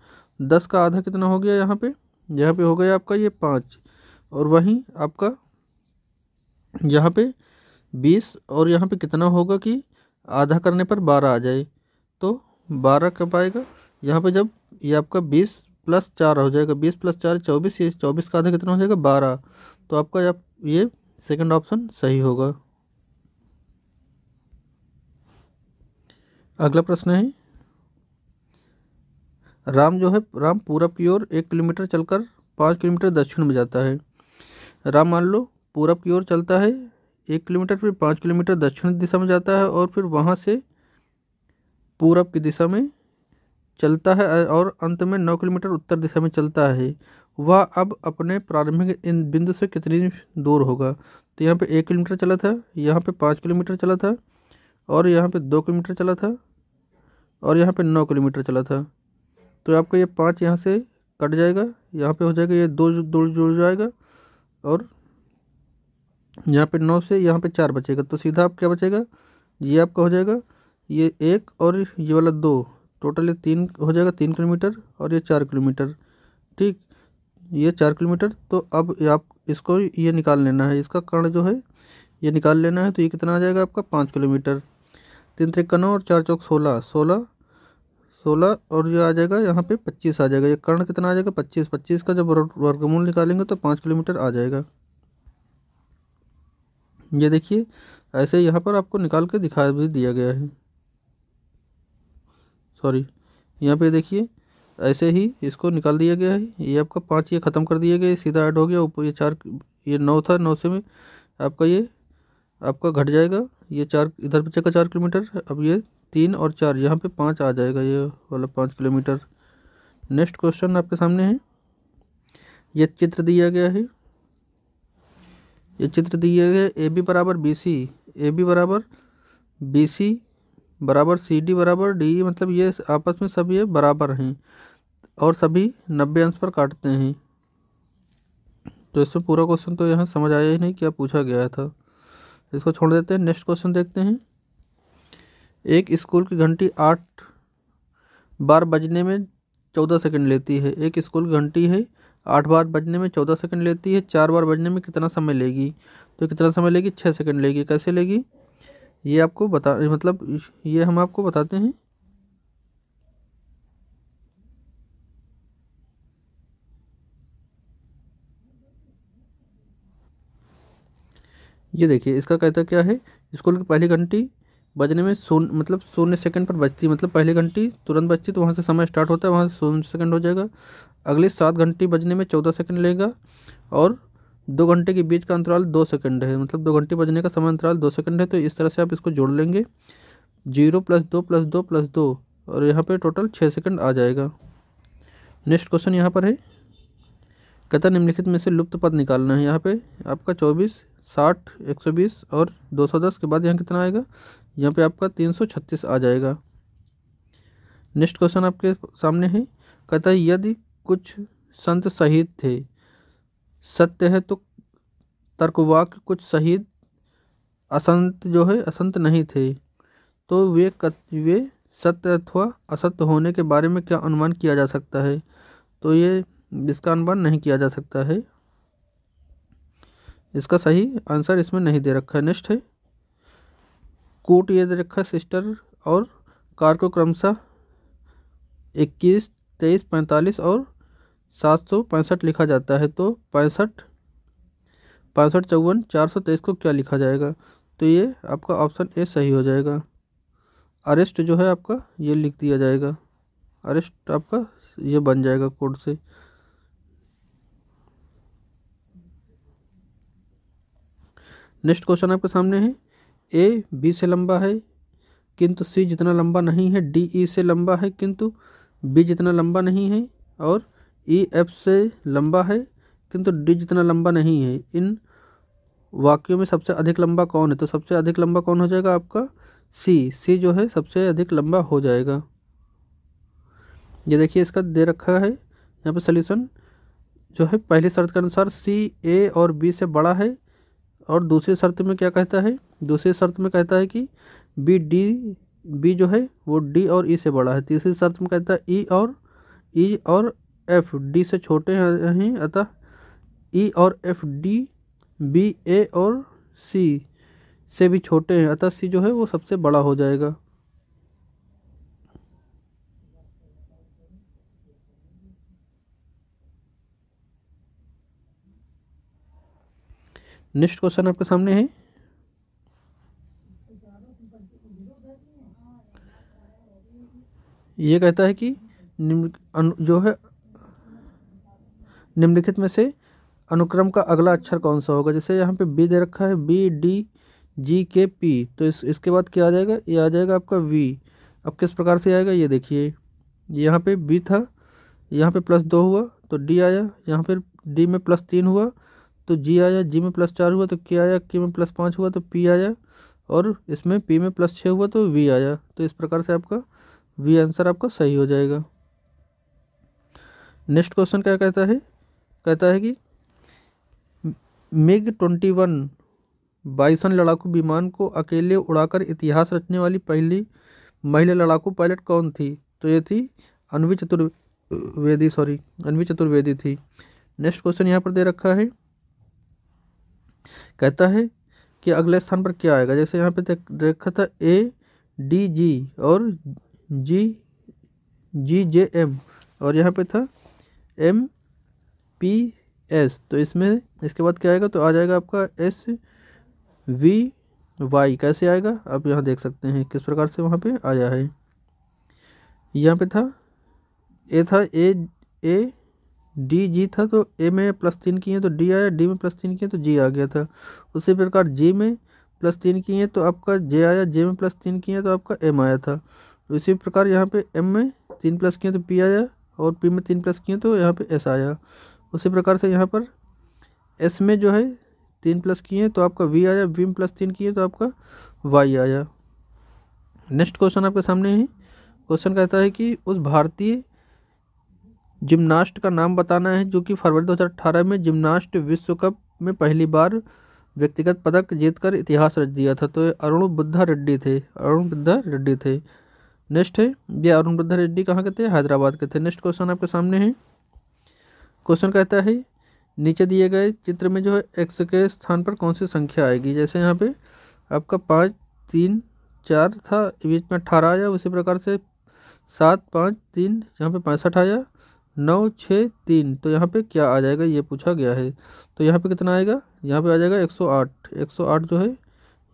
दस का आधा कितना हो गया यहाँ पर यहाँ पर हो गया आपका ये पाँच और वहीं आपका यहाँ पे बीस और यहाँ पे कितना होगा कि आधा करने पर बारह आ जाए तो बारह कब आएगा यहाँ पे जब ये आपका बीस प्लस चार हो जाएगा बीस प्लस चार चौबीस ये चौबीस का आधा कितना हो जाएगा बारह तो आपका ये सेकंड ऑप्शन सही होगा अगला प्रश्न है राम जो है राम पूरब की ओर एक किलोमीटर चलकर पाँच किलोमीटर दक्षिण में जाता है राम मान लो पूरब की ओर चलता है एक किलोमीटर फिर पाँच किलोमीटर दक्षिण दिशा में जाता है और फिर वहाँ से पूरब की दिशा में चलता है और अंत में नौ किलोमीटर उत्तर दिशा में चलता है वह अब अपने प्रारंभिक इन बिंदु से कितनी दूर होगा तो यहाँ पे एक किलोमीटर चला था यहाँ पे पाँच किलोमीटर चला था और यहाँ पे दो किलोमीटर चला था और यहाँ पे नौ किलोमीटर चला था तो आपका ये यह पाँच यहाँ से कट जाएगा यहाँ पे हो जाएगा ये दो जुड़ जाएगा और यहाँ पे नौ से यहाँ पे चार बचेगा तो सीधा आप क्या बचेगा ये आपका हो जाएगा ये एक और ये वाला दो टोटल ये तीन हो जाएगा तीन किलोमीटर और ये चार किलोमीटर ठीक ये चार किलोमीटर तो अब आप इसको ये निकाल लेना है इसका कर्ण जो है ये निकाल लेना है तो ये कितना आ जाएगा आपका पाँच किलोमीटर तीन त्रिक नौ और चार चौक सोलह सोलह सोलह और ये आ जाएगा यहाँ पे पच्चीस आ जाएगा ये कर्ण कितना आ जाएगा पच्चीस पच्चीस का जब वर्गमूल निकालेंगे तो पाँच किलोमीटर आ जाएगा ये देखिए ऐसे यहाँ पर आपको निकाल के दिखा भी दिया गया है सॉरी यहाँ पे देखिए ऐसे ही इसको निकाल दिया गया है ये आपका पाँच ये ख़त्म कर दिया गया सीधा ऐड हो गया ऊपर ये चार ये नौ था नौ से में आपका ये आपका घट जाएगा ये चार इधर पीछे का चार किलोमीटर अब ये तीन और चार यहाँ पे पाँच आ जाएगा ये वाला पाँच किलोमीटर नेक्स्ट क्वेश्चन आपके सामने है ये चित्र दिया गया है ये चित्र दिए गए ए बी बराबर बी सी ए बी बराबर बी सी बराबर सी डी बराबर डी मतलब ये आपस में सब ये बराबर हैं और सभी नब्बे अंश पर काटते हैं तो इससे पूरा क्वेश्चन तो यहाँ समझ आया ही नहीं क्या पूछा गया था इसको छोड़ देते हैं नेक्स्ट क्वेश्चन देखते हैं एक स्कूल की घंटी आठ बार बजने में चौदह सेकंड लेती है एक स्कूल की घंटी है आठ बार बजने में चौदह सेकंड लेती है चार बार बजने में कितना समय लेगी तो कितना समय लेगी छः सेकंड लेगी कैसे लेगी ये आपको बता मतलब ये हम आपको बताते हैं ये देखिए इसका कहता क्या है स्कूल की पहली घंटी बजने में सोन मतलब शून्य सेकंड पर बजती मतलब पहली घंटी तुरंत बजती तो वहाँ से समय स्टार्ट होता है वहाँ से शून्य सेकंड हो जाएगा अगले सात घंटे बजने में चौदह सेकंड लेगा और दो घंटे के बीच का अंतराल दो सेकंड है मतलब दो घंटे बजने का समय अंतराल दो सेकंड है तो इस तरह से आप इसको जोड़ लेंगे जीरो प्लस दो प्लस दो प्लस दो और यहाँ पे टोटल छः सेकंड आ जाएगा नेक्स्ट क्वेश्चन यहाँ पर है कथा निम्नलिखित में से लुप्त पद निकालना है यहाँ पर आपका चौबीस साठ एक सौ बीस और दो सौ दस के बाद यहाँ कितना आएगा यहाँ पर आपका तीन सौ छत्तीस आ जाएगा नेक्स्ट क्वेश्चन आपके सामने है कथा यदि कुछ संत शहीद थे सत्य है तो तर्कवाक्य कुछ शहीद असंत जो है असंत नहीं थे तो वे वे सत्य अथवा असत्य होने के बारे में क्या अनुमान किया जा सकता है तो ये इसका अनुमान नहीं किया जा सकता है इसका सही आंसर इसमें नहीं दे रखा है नेक्स्ट है कोट ये दे रखा सिस्टर और कार को क्रमशः इक्कीस तेईस पैंतालीस और सात सौ पैंसठ लिखा जाता है तो पैंसठ पैंसठ चौवन चार सौ तेईस को क्या लिखा जाएगा तो ये आपका ऑप्शन ए सही हो जाएगा अरेस्ट जो है आपका ये लिख दिया जाएगा अरेस्ट आपका ये बन जाएगा कोड से नेक्स्ट क्वेश्चन आपके सामने है ए बी से लंबा है किंतु सी जितना लंबा नहीं है डी ई से लंबा है किंतु बी जितना लंबा नहीं है और ई e, एफ से लंबा है किंतु डी जितना लंबा नहीं है इन वाक्यों में सबसे अधिक लंबा कौन है तो सबसे अधिक लंबा कौन हो जाएगा आपका सी सी जो है सबसे अधिक लंबा हो जाएगा ये देखिए इसका दे रखा है यहाँ पर सोल्यूशन जो है पहली शर्त के अनुसार सी ए और बी से बड़ा है और दूसरी शर्त में क्या कहता है दूसरी शर्त में कहता है कि बी डी बी जो है वो डी और ई e से बड़ा है तीसरी शर्त में कहता है ई e और ई e और एफ डी से छोटे हैं अतः ई और एफ डी बी ए और सी से भी छोटे हैं अतः सी जो है वो सबसे बड़ा हो जाएगा नेक्स्ट क्वेश्चन आपके सामने है ये कहता है कि जो है निम्नलिखित में से अनुक्रम का अगला अक्षर कौन सा होगा जैसे यहाँ पे बी दे रखा है बी डी जी के पी तो इस इसके बाद क्या आ जाएगा ये आ जाएगा आपका वी अब किस प्रकार से आएगा ये देखिए यहाँ पे बी था यहाँ पे प्लस दो हुआ तो डी आया यहाँ पे डी में प्लस तीन हुआ तो जी आया जी में प्लस चार हुआ तो के आया के में प्लस पाँच हुआ तो पी आया और इसमें पी में प्लस छः हुआ तो वी आया तो इस प्रकार से आपका वी आंसर आपका सही हो जाएगा नेक्स्ट क्वेश्चन क्या कहता है कहता है कि मिग ट्वेंटी वन बाइसन लड़ाकू विमान को अकेले उड़ाकर इतिहास रचने वाली पहली महिला लड़ाकू पायलट कौन थी तो ये थी अनवी चतुर्वेदी सॉरी अनवी चतुर्वेदी थी नेक्स्ट क्वेश्चन यहाँ पर दे रखा है कहता है कि अगले स्थान पर क्या आएगा जैसे यहाँ पर देखा था ए डी जी और जी जी जे एम और यहाँ पे था एम पी एस तो इसमें इसके बाद क्या आएगा तो आ जाएगा आपका एस वी वाई कैसे आएगा आप यहाँ देख सकते हैं किस प्रकार से वहाँ पे आया है यहाँ पे था ए था ए ए डी जी था तो ए में प्लस तीन किए तो डी आया डी में प्लस तीन किए तो जी आ गया था उसी प्रकार जी में प्लस तीन किए तो आपका जे आया जे में प्लस तीन किए तो आपका एम आया था उसी प्रकार यहाँ पे एम में तीन प्लस किए तो पी आया और पी में तीन प्लस किए तो यहाँ पे एस आया उसी प्रकार से यहाँ पर एस में जो है तीन प्लस किए तो आपका वी आया वी प्लस तीन किए तो आपका वाई आया नेक्स्ट क्वेश्चन आपके सामने है क्वेश्चन कहता है कि उस भारतीय जिम्नास्ट का नाम बताना है जो कि फरवरी 2018 में जिम्नास्ट विश्व कप में पहली बार व्यक्तिगत पदक जीतकर इतिहास रच दिया था तो अरुण बुद्धा रेड्डी थे अरुण बुद्धा रेड्डी थे नेक्स्ट है ये अरुण बुद्धा रेड्डी कहाँ के थे हैदराबाद के थे नेक्स्ट क्वेश्चन आपके सामने है क्वेश्चन कहता है नीचे दिए गए चित्र में जो है एक्स के स्थान पर कौन सी संख्या आएगी जैसे यहाँ पे आपका पाँच तीन चार था बीच में अट्ठारह आया उसी प्रकार से सात पाँच तीन यहाँ पे पैंसठ आया नौ छः तीन तो यहाँ पे क्या आ जाएगा ये पूछा गया है तो यहाँ पे कितना आएगा यहाँ पे आ जाएगा एक सौ आठ एक सौ आठ जो है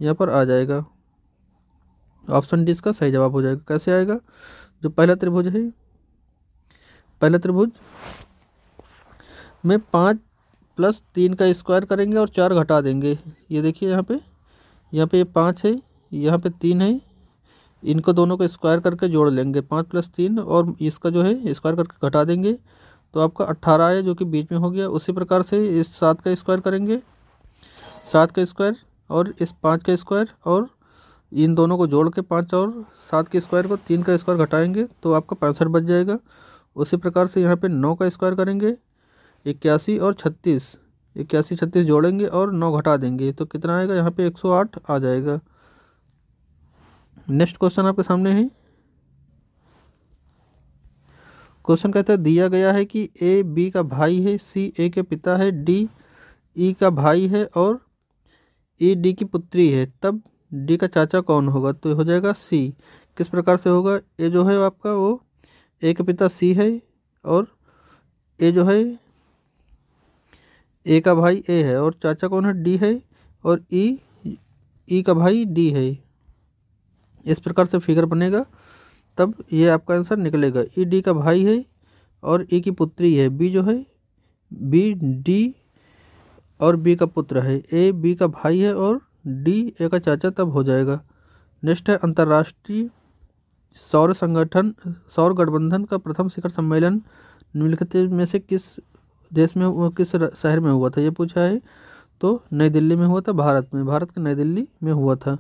यहाँ पर आ जाएगा ऑप्शन डी इसका सही जवाब हो जाएगा कैसे आएगा जो पहला त्रिभुज है पहला त्रिभुज में पाँच प्लस तीन का स्क्वायर करेंगे और चार घटा देंगे ये देखिए यहाँ पे यहाँ पे ये पाँच है यहाँ पे तीन है इनको दोनों को स्क्वायर करके जोड़ लेंगे पाँच प्लस तीन और इसका जो है स्क्वायर करके घटा देंगे तो आपका अट्ठारह आया जो कि बीच में हो गया उसी प्रकार से इस सात का स्क्वायर करेंगे सात का स्क्वायर और इस पाँच का स्क्वायर और इन दोनों को जोड़ के पाँच और सात के स्क्वायर को तीन का स्क्वायर घटाएंगे तो आपका पैंसठ बच जाएगा उसी प्रकार से यहाँ पे नौ का स्क्वायर करेंगे इक्यासी और छत्तीस इक्यासी छत्तीस जोड़ेंगे और नौ घटा देंगे तो कितना आएगा यहाँ पे एक सौ आठ आ जाएगा नेक्स्ट क्वेश्चन आपके सामने है क्वेश्चन कहता है दिया गया है कि ए बी का भाई है सी ए के पिता है डी ई e का भाई है और ई e, डी की पुत्री है तब डी का चाचा कौन होगा तो हो जाएगा सी किस प्रकार से होगा ए जो है आपका वो ए के पिता सी है और ए जो है ए का भाई ए है और चाचा कौन है डी है और ई ई का भाई डी है इस प्रकार से फिगर बनेगा तब ये आपका आंसर निकलेगा ई डी का भाई है और ई की पुत्री है बी जो है बी डी और बी का पुत्र है ए बी का भाई है और डी ए का चाचा तब हो जाएगा नेक्स्ट है अंतर्राष्ट्रीय सौर संगठन सौर गठबंधन का प्रथम शिखर सम्मेलन निम्नलिखित में से किस देश में वो किस शहर में हुआ था ये पूछा है तो नई दिल्ली में हुआ था भारत में भारत के नई दिल्ली में हुआ था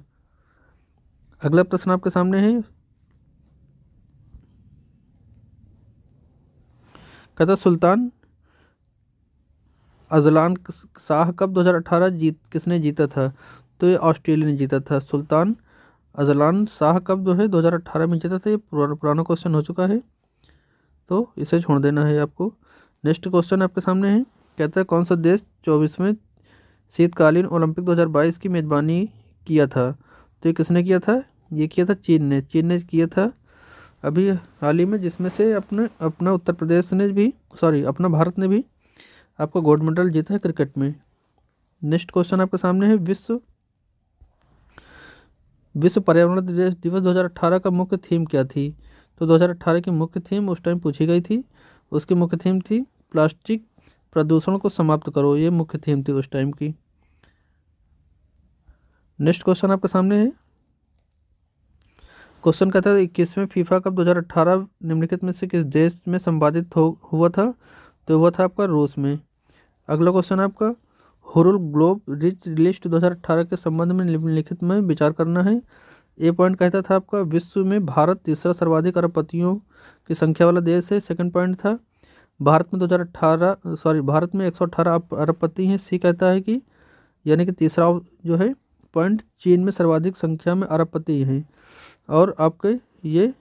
अगला प्रश्न आपके सामने है कथा सुल्तान अजलान शाह कब 2018 जीत किसने जीता था तो ये ऑस्ट्रेलिया ने जीता था सुल्तान अजलान शाह कब जो है 2018 में जीता था ये पुराना पुराना क्वेश्चन हो चुका है तो इसे छोड़ देना है आपको नेक्स्ट क्वेश्चन आपके सामने है कहता है कौन सा देश चौबीसवें शीतकालीन ओलंपिक 2022 की मेज़बानी किया था तो ये किसने किया था ये किया था चीन ने चीन ने किया था अभी हाल ही में जिसमें से अपने अपना उत्तर प्रदेश ने भी सॉरी अपना भारत ने भी आपका गोल्ड मेडल जीता है क्रिकेट में नेक्स्ट क्वेश्चन आपके सामने है विश्व विश्व पर्यावरण दिवस 2018 का मुख्य थीम क्या थी तो 2018 की मुख्य थीम उस टाइम पूछी गई थी उसकी मुख्य थीम थी प्लास्टिक प्रदूषण को समाप्त करो ये मुख्य थीम थी उस टाइम की नेक्स्ट क्वेश्चन आपके सामने है क्वेश्चन कहता है इक्कीसवें फीफा कप 2018 निम्नलिखित में से किस देश में संपादित हो हुआ था तो हुआ था आपका रूस में अगला क्वेश्चन आपका हुरुल ग्लोब रिच लिस्ट 2018 के संबंध में निम्नलिखित में विचार करना है ए पॉइंट कहता था आपका विश्व में भारत तीसरा सर्वाधिक अरबपतियों की संख्या वाला देश है सेकंड पॉइंट था भारत में 2018 सॉरी भारत में 118 अरबपति हैं सी कहता है कि यानी कि तीसरा जो है पॉइंट चीन में सर्वाधिक संख्या में अरबपति हैं और आपके ये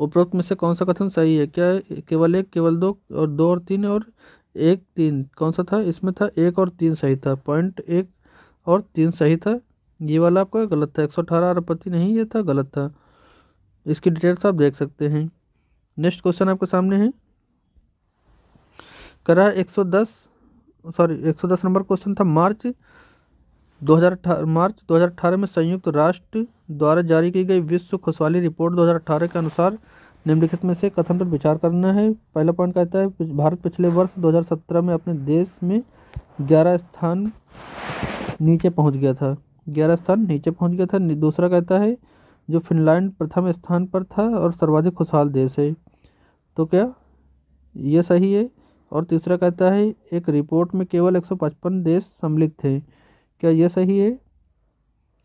उपरोक्त में से कौन सा कथन सही है क्या केवल एक केवल दो और दो और तीन और एक तीन कौन सा था इसमें था एक और तीन सही था पॉइंट एक और तीन सही था ये वाला आपका गलत था एक सौ अठारह अरबपति नहीं ये था गलत था इसकी डिटेल्स आप देख सकते हैं नेक्स्ट क्वेश्चन आपके सामने है कह रहा है 110 सॉरी 110 नंबर क्वेश्चन था मार्च 2018 मार्च 2018 में संयुक्त राष्ट्र द्वारा जारी की गई विश्व खुशहाली रिपोर्ट 2018 के अनुसार निम्नलिखित में से कथन पर विचार करना है पहला पॉइंट कहता है भारत पिछले वर्ष 2017 में अपने देश में 11 स्थान नीचे पहुंच गया था 11 स्थान नीचे पहुंच गया था दूसरा कहता है जो फिनलैंड प्रथम स्थान पर था और सर्वाधिक खुशहाल देश है तो क्या ये सही है और तीसरा कहता है एक रिपोर्ट में केवल 155 देश सम्मिलित थे क्या यह सही है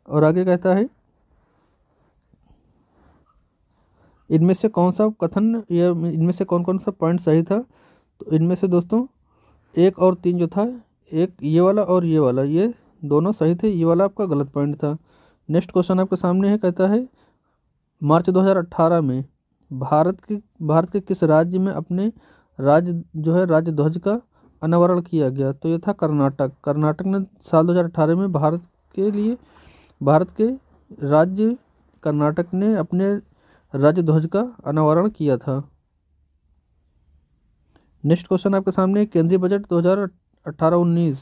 और आगे कहता है इनमें से कौन सा कथन या इनमें से कौन कौन सा पॉइंट सही था तो इनमें से दोस्तों एक और तीन जो था एक ये वाला और ये वाला ये दोनों सही थे ये वाला आपका गलत पॉइंट था नेक्स्ट क्वेश्चन आपके सामने है कहता है मार्च 2018 में भारत के भारत के किस राज्य में अपने राज्य जो है राज्य ध्वज का अनावरण किया गया तो यह था कर्नाटक कर्नाटक ने साल 2018 में भारत के लिए भारत के राज्य कर्नाटक ने अपने राज्य ध्वज का अनावरण किया था नेक्स्ट क्वेश्चन आपके सामने केंद्रीय बजट 2018-19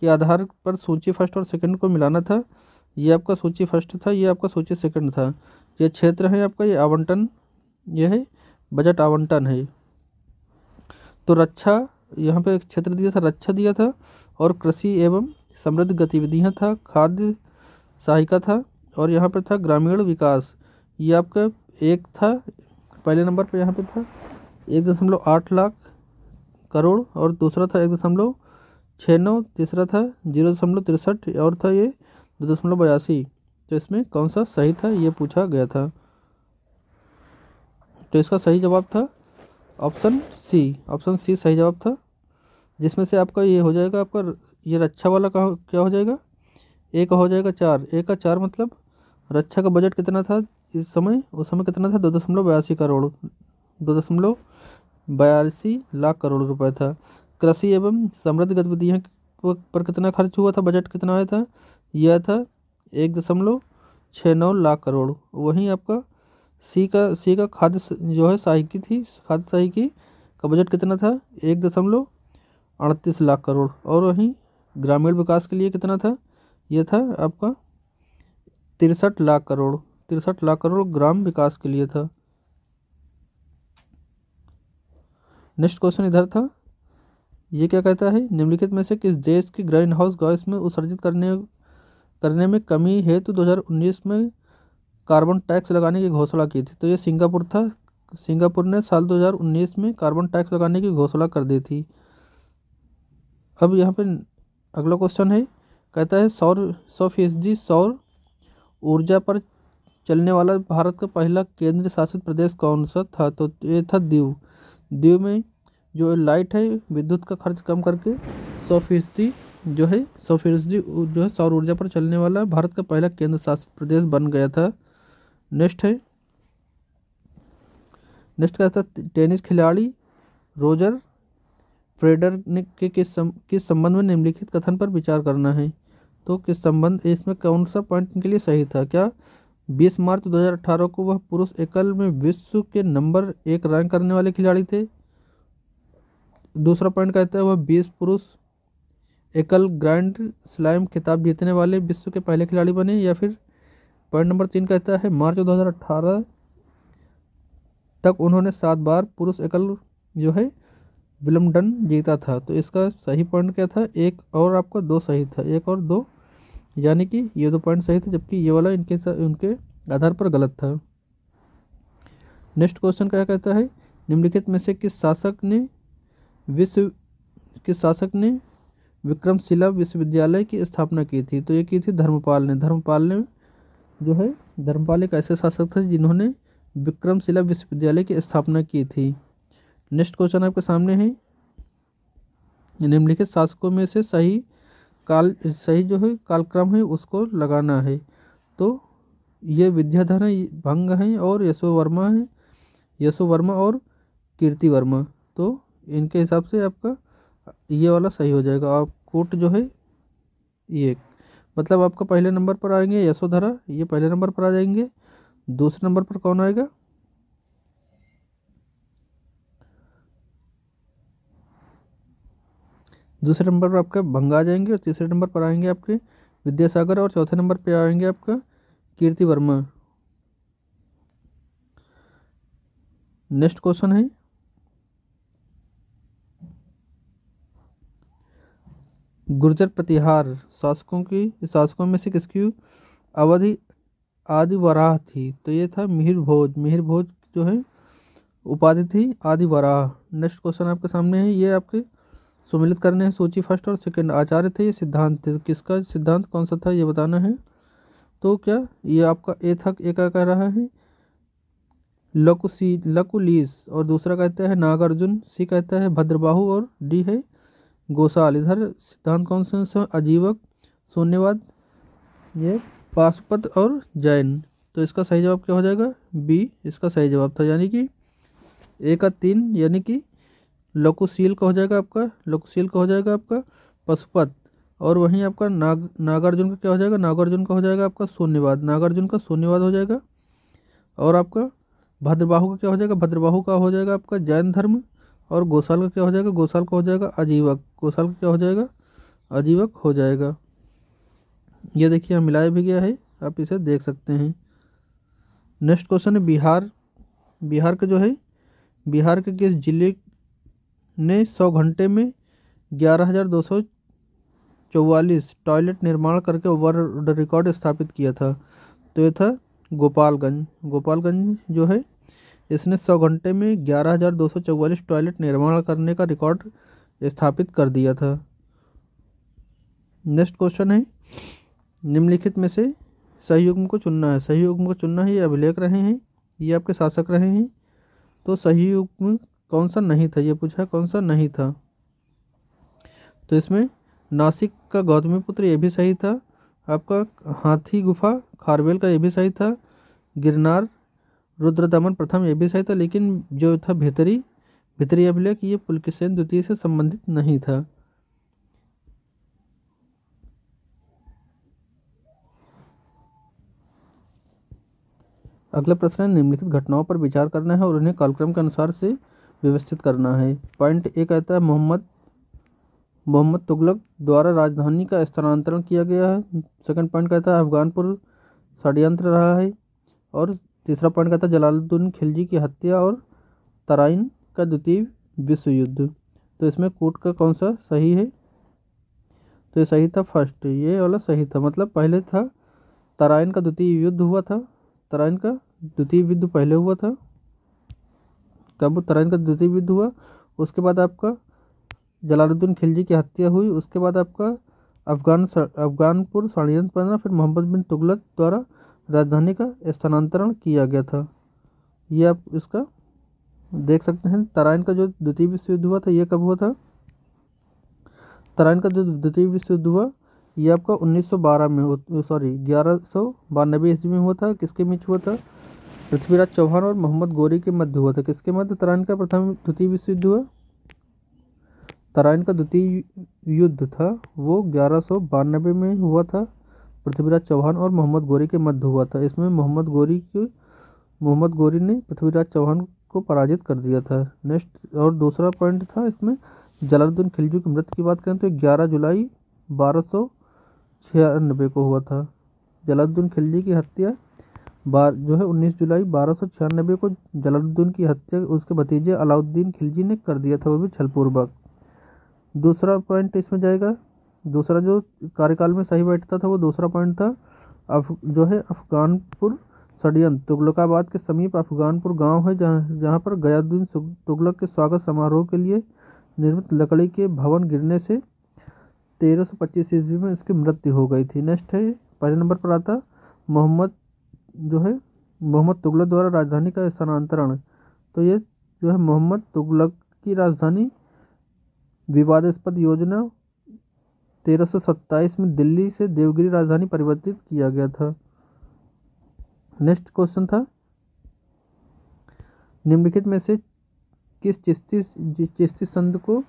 के आधार पर सूची फर्स्ट और सेकंड को मिलाना था ये आपका सूची फर्स्ट था ये आपका सूची सेकंड था ये क्षेत्र है आपका ये आवंटन यह है बजट आवंटन है तो रक्षा यहाँ पे क्षेत्र दिया था रक्षा दिया था और कृषि एवं समृद्ध गतिविधियाँ था खाद्य सहायिका था और यहाँ पर था ग्रामीण विकास ये आपका एक था पहले नंबर पर यहाँ पर था एक दशमलव आठ लाख करोड़ और दूसरा था एक दशमलव छः नौ तीसरा था जीरो दशमलव तिरसठ और था ये दो दशमलव बयासी तो इसमें कौन सा सही था ये पूछा गया था तो इसका सही जवाब था ऑप्शन सी ऑप्शन सी सही जवाब था जिसमें से आपका ये हो जाएगा आपका ये रक्षा वाला का क्या हो जाएगा ए का हो जाएगा चार ए का चार मतलब रक्षा का बजट कितना था इस समय उस समय कितना था दो दशमलव बयासी करोड़ दो दशमलव बयासी लाख करोड़ रुपए था कृषि एवं समृद्ध गतिविधियाँ पर कितना खर्च हुआ था बजट कितना आया था यह था एक दशमलव छः नौ लाख करोड़ वहीं आपका सी का सी का खाद्य जो है की थी खाद्य की का बजट कितना था एक दशमलव अड़तीस लाख करोड़ और वहीं ग्रामीण विकास के लिए कितना था यह था आपका तिरसठ लाख करोड़ तिरसठ लाख करोड़ ग्राम विकास के लिए था नेक्स्ट क्वेश्चन इधर था ये क्या कहता है निम्नलिखित में से किस देश की ग्रीन हाउस गैस में उत्सर्जित करने करने में कमी है तो 2019 में कार्बन टैक्स लगाने की घोषणा की थी तो ये सिंगापुर था सिंगापुर ने साल 2019 में कार्बन टैक्स लगाने की घोषणा कर दी थी अब यहाँ पे अगला क्वेश्चन है कहता है सौर सौ फीसदी सौर ऊर्जा पर चलने वाला भारत का पहला केंद्र शासित प्रदेश कौन सा था तो ये था दीव दीव में जो लाइट है विद्युत का खर्च कम करके सौ फीसदी जो है सौ फीसदी जो है सौर ऊर्जा पर चलने वाला भारत का पहला केंद्र शासित प्रदेश बन गया था नेक्स्ट है नेक्स्ट क्या टेनिस खिलाड़ी रोजर फ्रेडर ने के किस सम, किस संबंध में निम्नलिखित कथन पर विचार करना है तो किस संबंध इसमें कौन सा पॉइंट के लिए सही था क्या 20 मार्च 2018 को वह पुरुष एकल में विश्व के नंबर एक रैंक करने वाले खिलाड़ी थे दूसरा पॉइंट कहता है वह 20 पुरुष एकल ग्रैंड स्लैम खिताब जीतने वाले विश्व के पहले खिलाड़ी बने या फिर पॉइंट नंबर तीन कहता है मार्च 2018 तक उन्होंने सात बार पुरुष एकल जो है विलम्बन जीता था तो इसका सही पॉइंट क्या था एक और आपका दो सही था एक और दो यानी कि ये दो पॉइंट सही थे जबकि ये वाला इनके उनके आधार पर गलत था नेक्स्ट क्वेश्चन क्या कहता है निम्नलिखित में से किस शासक ने विश्व किस शासक ने विक्रमशिला विश्वविद्यालय की स्थापना की थी तो ये की थी धर्मपाल ने धर्मपाल ने जो है धर्मपाल एक ऐसे शासक थे जिन्होंने विक्रमशिला विश्वविद्यालय की स्थापना की थी नेक्स्ट क्वेश्चन आपके सामने है निम्नलिखित शासकों में से सही काल सही जो है कालक्रम है उसको लगाना है तो ये विद्याधर है भंग हैं और यशो वर्मा है यशो वर्मा और कीर्ति वर्मा तो इनके हिसाब से आपका ये वाला सही हो जाएगा आप कोट जो है ये मतलब आपका पहले नंबर पर आएंगे यशोधरा ये पहले नंबर पर आ जाएंगे दूसरे नंबर पर कौन आएगा दूसरे नंबर पर आपका भंगा आ जाएंगे और तीसरे नंबर पर आएंगे आपके विद्यासागर और चौथे नंबर पर आएंगे आपका कीर्ति वर्मा नेक्स्ट क्वेश्चन है गुर्जर प्रतिहार शासकों की शासकों में से किसकी अवधि आदि वराह थी तो ये था मिहिर भोज मिहिर भोज जो है उपाधि थी आदि वराह नेक्स्ट क्वेश्चन आपके सामने है ये आपके सुमिलित करने हैं सूची फर्स्ट और सेकंड आचार्य थे ये सिद्धांत थे किसका सिद्धांत कौन सा था ये बताना है तो क्या ये आपका ए थक ए का कह रहा है लकुसी लकुलीस और दूसरा कहता है नागार्जुन सी कहता है भद्रबाहु और डी है गोसाल इधर सिद्धांत कौन से अजीवक शून्यवाद ये पाशुपत और जैन तो इसका सही जवाब क्या हो जाएगा बी इसका सही जवाब था यानी कि ए का तीन यानी कि लकुशील का हो जाएगा आपका लकुशील का हो जाएगा आपका पशुपत और वहीं आपका नाग नागार्जुन का क्या हो जाएगा नागार्जुन का हो जाएगा आपका शून्यवाद नागार्जुन का शून्यवाद हो जाएगा और आपका भद्रबाहु का क्या हो जाएगा भद्रबाहु का हो जाएगा आपका जैन धर्म और गोसाल का क्या हो जाएगा गोसाल का हो जाएगा अजीवक गोसाल का क्या हो जाएगा अजीवक हो जाएगा ये देखिए यहाँ मिलाया भी गया है आप इसे देख सकते हैं नेक्स्ट क्वेश्चन है बिहार बिहार का जो है बिहार के किस जिले ने सौ घंटे में ग्यारह हज़ार दो सौ चौवालीस टॉयलेट निर्माण करके वर्ल्ड रिकॉर्ड स्थापित किया था तो ये था गोपालगंज गोपालगंज जो है इसने सौ घंटे में ग्यारह हज़ार दो सौ चौवालीस टॉयलेट निर्माण करने का रिकॉर्ड स्थापित कर दिया था नेक्स्ट क्वेश्चन है निम्नलिखित में से सहयुग्म को चुनना है सहयुग्म को चुनना है ये अभिलेख रहे हैं ये आपके शासक रहे हैं तो सहयुग्म कौन सा नहीं था ये पूछा कौन सा नहीं था तो इसमें नासिक का गौतमी पुत्र ये भी सही था आपका हाथी गुफा खारवेल का ये भी सही था गिरनार रुद्र दमन प्रथम यह भी सही था लेकिन जो था भीतरी भीतरी अभिलेख ये पुलकेशन द्वितीय से संबंधित नहीं था अगला प्रश्न है निम्नलिखित घटनाओं पर विचार करना है और उन्हें कालक्रम के अनुसार से व्यवस्थित करना है पॉइंट ए कहता है मोहम्मद मोहम्मद तुगलक द्वारा राजधानी का स्थानांतरण किया गया है सेकंड पॉइंट कहता है अफगानपुर षडयंत्र रहा है और तीसरा पॉइंट कहता है जलालुद्दीन खिलजी की हत्या और तराइन का द्वितीय विश्व युद्ध तो इसमें कोट का कौन सा सही है तो ये सही था फर्स्ट ये वाला सही था मतलब पहले था तराइन का द्वितीय युद्ध हुआ था तराइन का द्वितीय युद्ध पहले हुआ था कब तराइन का द्वितीय युद्ध हुआ उसके बाद आपका जलालुद्दीन खिलजी की हत्या हुई उसके बाद आपका अफगान अफगानपुर षडयंत्र फिर मोहम्मद बिन तुगलक द्वारा राजधानी का स्थानांतरण किया गया था ये आप इसका देख सकते हैं तराइन का जो द्वितीय विश्व युद्ध हुआ था यह कब हुआ था तराइन का जो द्वितीय विश्व युद्ध हुआ यह आपका 1912 में सॉरी ग्यारह सौ बानबे ईस्वी में हुआ था किसके बीच हुआ था पृथ्वीराज चौहान और मोहम्मद गौरी के मध्य हुआ था किसके मध्य तराइन का प्रथम द्वितीय विश्व युद्ध हुआ तराइन का द्वितीय युद्ध था वो ग्यारह सौ बानबे में हुआ था पृथ्वीराज चौहान और मोहम्मद गोरी के मध्य हुआ था इसमें मोहम्मद गोरी के मोहम्मद गोरी ने पृथ्वीराज चौहान को पराजित कर दिया था नेक्स्ट और दूसरा पॉइंट था इसमें जलालुद्दीन खिलजू की मृत्यु की बात करें तो ग्यारह जुलाई बारह सौ छियानबे को हुआ था जलालुद्दीन खिलजी की हत्या बार जो है 19 जुलाई बारह सौ छियानबे को जलालुद्दीन की हत्या उसके भतीजे अलाउद्दीन खिलजी ने कर दिया था वो भी छलपूर्वक दूसरा पॉइंट इसमें जाएगा दूसरा जो कार्यकाल में सही बैठता था वो दूसरा पॉइंट था अफ जो है अफ़गानपुर षडयंत्र तुगलकाबाद के समीप अफगानपुर गांव है जहां जहां पर गयाउद्दीन तुगलक के स्वागत समारोह के लिए निर्मित लकड़ी के भवन गिरने से तेरह सौ पच्चीस ईस्वी में इसकी मृत्यु हो गई थी नेक्स्ट है पहले नंबर पर आता मोहम्मद जो है मोहम्मद तुगलक द्वारा राजधानी का स्थानांतरण तो ये जो है मोहम्मद तुगलक की राजधानी विवादास्पद योजना तेरह में दिल्ली से देवगिरी राजधानी परिवर्तित किया गया था नेक्स्ट क्वेश्चन था निम्नलिखित में से किस चिश्ती चिश्ती संत को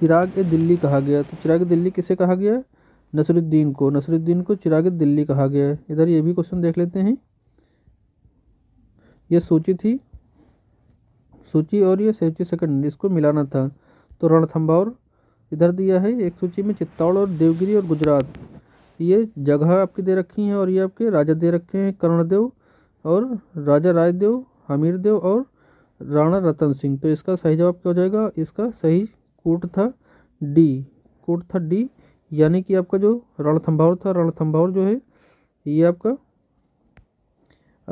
चिराग ए दिल्ली कहा गया तो चिराग दिल्ली किसे कहा गया नसरुद्दीन को नसरुद्दीन को चिराग दिल्ली कहा गया है इधर ये भी क्वेश्चन देख लेते हैं यह सूची थी सूची और ये सूची सेकंड इसको मिलाना था तो रणथंबा इधर दिया है एक सूची में चित्तौड़ और देवगिरी और गुजरात ये जगह आपकी दे रखी हैं और ये आपके राजा दे रखे हैं कर्णदेव और राजा रायदेव हमीरदेव और राणा रतन सिंह तो इसका सही जवाब क्या हो जाएगा इसका सही कूट था डी कूट था डी यानी कि आपका जो रणथम्भावर था रणथम्भावर जो है ये आपका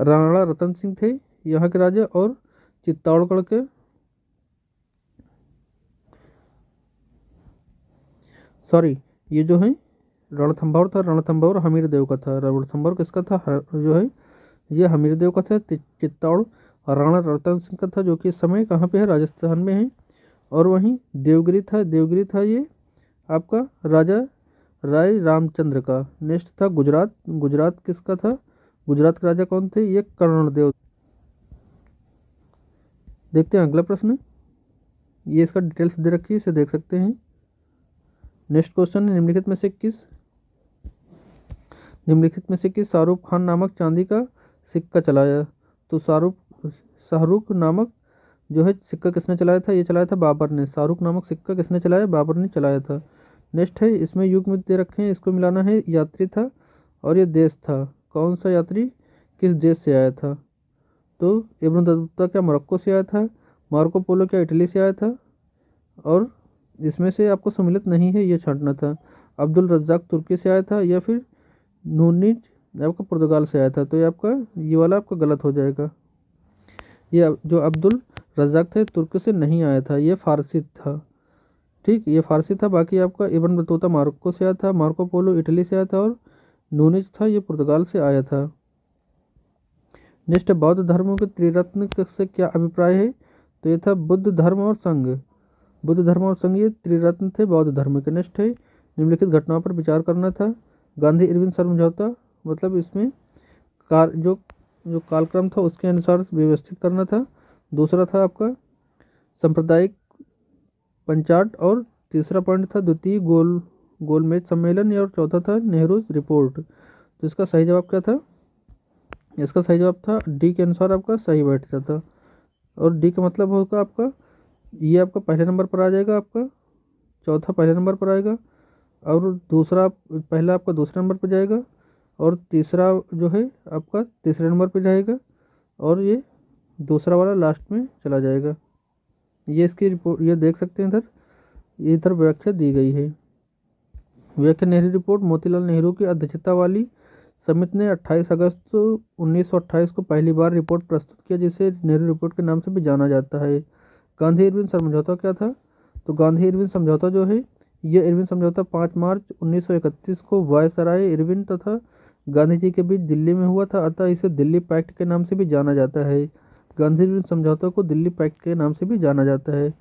राणा रतन सिंह थे यहाँ के राजा और चित्तौड़गढ़ के सॉरी ये जो है रणथम्भौर था रणथम्भौर हमीर देव का था रणथम्भौर किसका था हर, जो है ये हमीर देव का था चित्तौड़ राणा रतन सिंह का था जो कि समय कहाँ पे है राजस्थान में है और वहीं देवगिरी था देवगिरी था ये आपका राजा राय रामचंद्र का नेक्स्ट था गुजरात गुजरात किसका था गुजरात के राजा कौन थे ये कर्णदेव देखते हैं अगला प्रश्न ये इसका डिटेल्स दे रखी है इसे देख सकते हैं नेक्स्ट क्वेश्चन है निम्नलिखित में से किस निम्नलिखित में से किस शाहरुख खान नामक चांदी का सिक्का चलाया तो शाहरुख शाहरुख नामक जो है सिक्का किसने चलाया था ये चलाया था बाबर ने शाहरुख नामक सिक्का किसने चलाया बाबर ने चलाया था नेक्स्ट है इसमें युग में दे रखे हैं इसको मिलाना है यात्री था और ये देश था कौन सा यात्री किस देश से आया था तो इब्न क्या मोरक्को से आया था मार्को पोलो क्या इटली से आया था और इसमें से आपको सम्मिलित नहीं है ये छंटना था अब्दुल रज्जाक तुर्की से आया था या फिर नूनिज आपका पुर्तगाल से आया था तो ये आपका ये वाला आपका गलत हो जाएगा ये जो अब्दुल रज्जाक थे तुर्की से नहीं आया था ये फारसी था ठीक ये फारसी था बाकी आपका इबन बतूता मार्को से आया था मार्को पोलो इटली से आया था और नूनिज था ये पुर्तगाल से आया था नेक्स्ट बौद्ध धर्मों के त्रिरत्न से क्या अभिप्राय है तो ये था बुद्ध धर्म और संघ बुद्ध धर्म और संगीत त्रिरत्न थे बौद्ध धर्म के निष्ठ थे निम्नलिखित घटनाओं पर विचार करना था गांधी इरविन समझौता मतलब इसमें कार जो जो कालक्रम था उसके अनुसार व्यवस्थित करना था दूसरा था आपका सांप्रदायिक पंचाट और तीसरा पॉइंट था द्वितीय गोल गोलमेज सम्मेलन और चौथा था नेहरू रिपोर्ट तो इसका सही जवाब क्या था इसका सही जवाब था डी के अनुसार आपका सही बैठ जाता और डी का मतलब होगा आपका ये आपका पहले नंबर पर आ जाएगा आपका चौथा पहले नंबर पर आएगा और दूसरा पहला आपका दूसरे नंबर पर जाएगा और तीसरा जो है आपका तीसरे नंबर पर जाएगा और ये दूसरा वाला लास्ट में चला जाएगा ये इसकी रिपोर्ट ये देख सकते हैं इधर इधर व्याख्या दी गई है व्याख्या नेहरू रिपोर्ट मोतीलाल नेहरू की अध्यक्षता वाली समिति ने 28 अगस्त 1928 को पहली बार रिपोर्ट प्रस्तुत किया जिसे नेहरू रिपोर्ट के नाम से भी जाना जाता है गांधी इरविन समझौता क्या था तो गांधी इरविन समझौता जो है यह इरविन समझौता पाँच मार्च उन्नीस को वायसराय इरविन तथा गांधी जी के बीच दिल्ली में हुआ था अतः इसे दिल्ली पैक्ट के नाम से भी जाना जाता है गांधी इरविन समझौता को दिल्ली पैक्ट के नाम से भी जाना जाता है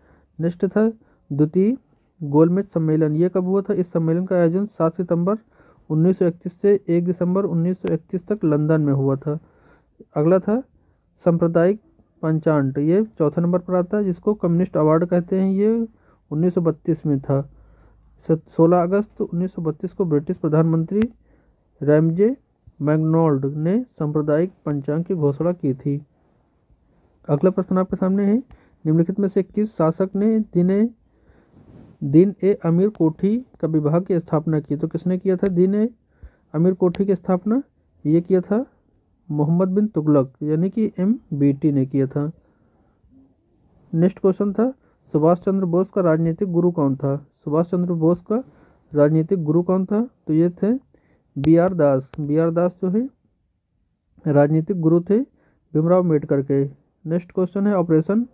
नेक्स्ट था द्वितीय गोलमेज सम्मेलन ये कब हुआ था इस सम्मेलन का आयोजन सात सितंबर उन्नीस से एक दिसंबर उन्नीस तक लंदन में हुआ था अगला था सांप्रदायिक पंचांट ये चौथा नंबर पर आता है जिसको कम्युनिस्ट अवार्ड कहते हैं ये 1932 में था 16 अगस्त 1932 को ब्रिटिश प्रधानमंत्री रैमजे मैगनोल्ड ने सांप्रदायिक पंचांग की घोषणा की थी अगला प्रश्न आपके सामने है निम्नलिखित में से किस शासक ने दिने दिन ए अमीर कोठी का विभाग की स्थापना की तो किसने किया था दिन ए अमीर कोठी की स्थापना ये किया था मोहम्मद बिन तुगलक यानी कि एम टी ने किया था नेक्स्ट क्वेश्चन था सुभाष चंद्र बोस का राजनीतिक गुरु कौन था सुभाष चंद्र बोस का राजनीतिक गुरु कौन था तो ये थे B R Das B R Das जो है राजनीतिक गुरु थे भीमराव अम्बेडकर के नेक्स्ट क्वेश्चन है ऑपरेशन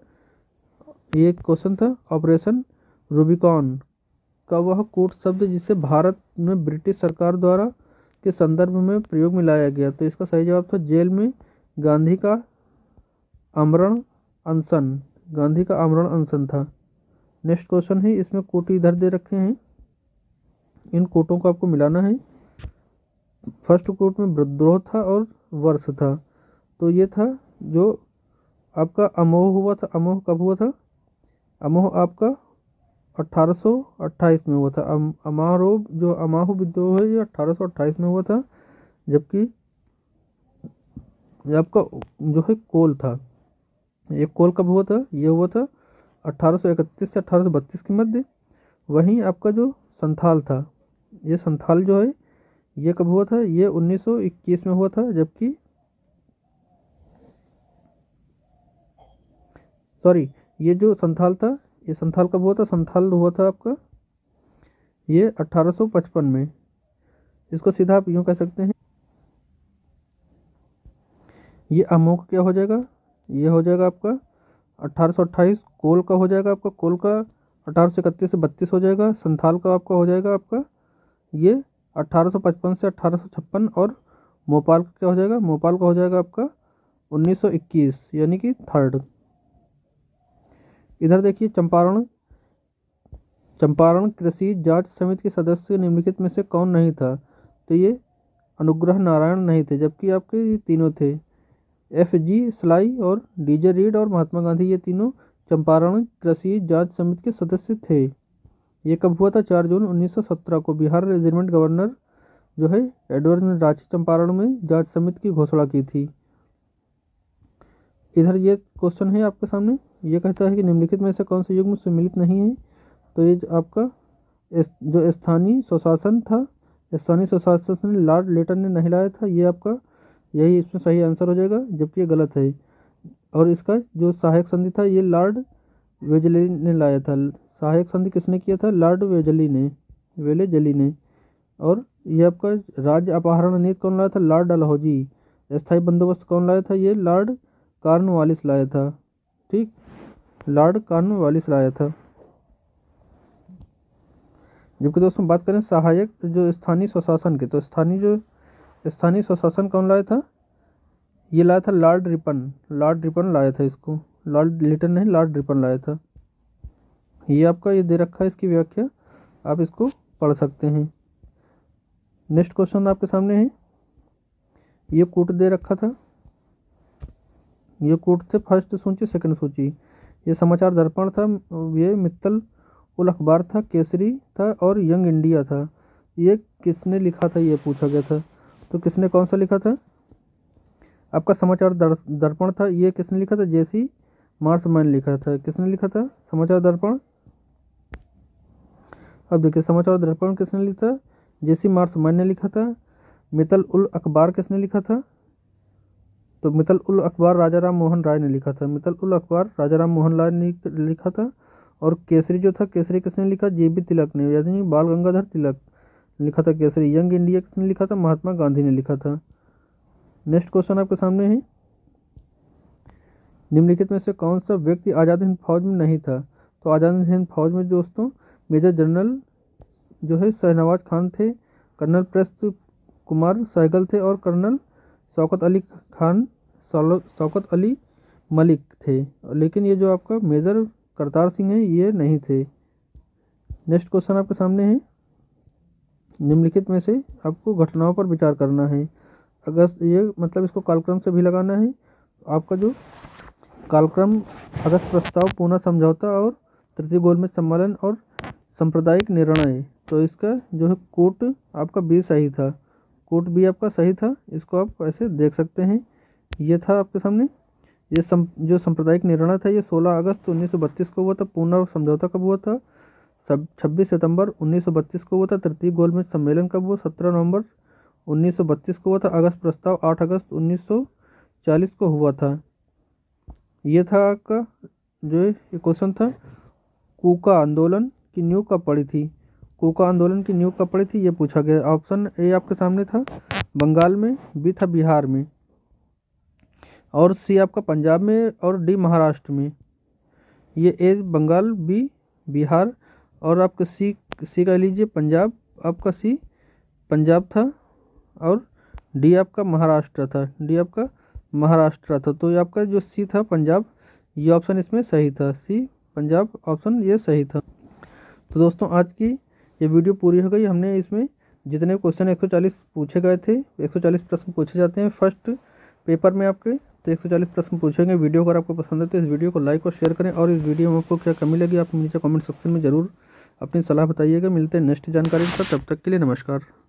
ये क्वेश्चन था ऑपरेशन रूबिकॉन का वह कूट शब्द जिसे भारत में ब्रिटिश सरकार द्वारा के संदर्भ में प्रयोग में लाया गया तो इसका सही जवाब था जेल में गांधी का आमरण अनशन गांधी का आमरण अनशन था नेक्स्ट क्वेश्चन है इसमें कोट इधर दे रखे हैं इन कोटों को आपको मिलाना है फर्स्ट कोट में विद्रोह था और वर्ष था तो ये था जो आपका अमोह हुआ था अमोह कब हुआ था अमोह आपका अट्ठारह में हुआ था अम, अमारो जो अमाहू विद्रोह है ये अट्ठारह में हुआ था जबकि आपका जो है कोल था ये कोल कब हुआ था ये हुआ था 1831 से 1832 के मध्य वहीं आपका जो संथाल था ये संथाल जो है ये कब हुआ था ये 1921 में हुआ था जबकि सॉरी ये जो संथाल था ये संथाल कब हुआ था संथाल हुआ था आपका ये 1855 में इसको सीधा आप यूँ कह सकते हैं ये अमोक क्या हो जाएगा ये हो जाएगा आपका 1828 कोल का हो जाएगा आपका कोल का अठारह से बत्तीस हो जाएगा संथाल का आपका हो जाएगा आपका ये 1855 से अठारह और मोपाल का क्या हो जाएगा मोपाल का हो जाएगा आपका 1921 यानी कि थर्ड इधर देखिए चंपारण चंपारण कृषि जांच समिति के सदस्य निम्नलिखित में से कौन नहीं था तो ये अनुग्रह नारायण नहीं थे जबकि आपके ये तीनों थे एफ जी सलाई और डीजे रीड और महात्मा गांधी ये तीनों चंपारण कृषि जांच समिति के सदस्य थे ये कब हुआ था चार जून 1917 को बिहार रेजिमेंट गवर्नर जो है एडवर्ड ने रांची चंपारण में जांच समिति की घोषणा की थी इधर ये क्वेश्चन है आपके सामने ये कहता है कि निम्नलिखित में से कौन सा युग्म सम्मिलित नहीं है तो ये आपका इस, जो स्थानीय स्वशासन था स्थानीय स्वशासन लॉर्ड लेटन ने नहीं लाया था ये आपका यही इसमें सही आंसर हो जाएगा जबकि ये गलत है और इसका जो सहायक संधि था ये लॉर्ड वेजली ने लाया था सहायक संधि किसने किया था लॉर्ड वेजली ने वेले जली ने और ये आपका राज्य अपहरण नीति कौन लाया था लॉर्ड डलहौजी स्थायी बंदोबस्त कौन लाया था ये लॉर्ड कार्नवालिस लाया था ठीक लॉर्ड वालिस लाया था जबकि दोस्तों बात करें सहायक जो स्थानीय स्वशासन के तो स्थानीय जो स्थानीय स्वशासन कौन लाया था ये लाया था लॉर्ड रिपन लॉर्ड रिपन लाया था इसको लॉर्ड लिटन नहीं लॉर्ड रिपन लाया था ये आपका ये दे रखा है इसकी व्याख्या आप इसको पढ़ सकते हैं नेक्स्ट क्वेश्चन आपके सामने है ये कोट दे रखा था ये कोट थे फर्स्ट सूची सेकंड सूची ये समाचार दर्पण था ये मित्तल उल अखबार था केसरी था और यंग इंडिया था ये किसने लिखा था ये पूछा गया था तो किसने कौन सा लिखा था आपका समाचार दर्पण था ये किसने लिखा था जेसी मार्समैन लिखा था किसने लिखा था समाचार दर्पण अब देखिए समाचार दर्पण किसने लिखा था जेसी मार्समैन ने लिखा था मित्तल उल अखबार किसने लिखा था तो मितल उल अखबार राजा राम मोहन राय ने लिखा था मितल उल अखबार राजा राम मोहन राय ने लिखा था और केसरी जो था केसरी किसने लिखा जे बी तिलक ने यानी बाल गंगाधर तिलक लिखा था केसरी यंग इंडिया किसने लिखा था महात्मा गांधी ने लिखा था नेक्स्ट क्वेश्चन आपके सामने है निम्नलिखित में से कौन सा व्यक्ति आज़ाद हिंद फौज में नहीं था तो आज़ाद हिंद फौज में दोस्तों मेजर जनरल जो है शहनवाज खान थे कर्नल प्रस्त कुमार सहगल थे और कर्नल शौकत अली खान शौकत अली मलिक थे लेकिन ये जो आपका मेजर करतार सिंह है ये नहीं थे नेक्स्ट क्वेश्चन आपके सामने है निम्नलिखित में से आपको घटनाओं पर विचार करना है अगस्त ये मतलब इसको कालक्रम से भी लगाना है आपका जो कालक्रम अगस्त प्रस्ताव पूना समझौता और तृतीय में सम्मेलन और सांप्रदायिक निर्णय तो इसका जो है कोट आपका बीस सही था कोट भी आपका सही था इसको आप ऐसे देख सकते हैं ये था आपके सामने ये सम, जो सांप्रदायिक निर्णय था ये 16 अगस्त 1932 को हुआ था पूना समझौता कब हुआ था सब छब्बीस सितंबर 1932 को हुआ था तृतीय गोलमेज सम्मेलन कब हुआ 17 नवंबर 1932 को हुआ था अगस्त प्रस्ताव 8 अगस्त 1940 को हुआ था ये था आपका जो ये क्वेश्चन था कूका आंदोलन की न्यू कब पड़ी थी कोका आंदोलन की नींव कब पड़ी थी ये पूछा गया ऑप्शन ए आपके सामने था बंगाल में बी था बिहार में और सी आपका पंजाब में और डी महाराष्ट्र में ये ए बंगाल बी बिहार और आपका सी सी कह लीजिए पंजाब आपका सी पंजाब था और डी आपका महाराष्ट्र था डी आपका महाराष्ट्र था तो ये आपका जो सी था पंजाब ये ऑप्शन इसमें सही था सी पंजाब ऑप्शन ये सही था तो दोस्तों आज की ये वीडियो पूरी हो गई हमने इसमें जितने क्वेश्चन 140 पूछे गए थे 140 प्रश्न पूछे जाते हैं फर्स्ट पेपर में आपके तो 140 प्रश्न पूछेंगे वीडियो अगर आपको पसंद है तो इस वीडियो को लाइक और शेयर करें और इस वीडियो में आपको क्या कमी लगी आप नीचे कमेंट सेक्शन में ज़रूर अपनी सलाह बताइएगा मिलते हैं नेक्स्ट जानकारी के साथ तब तक के लिए नमस्कार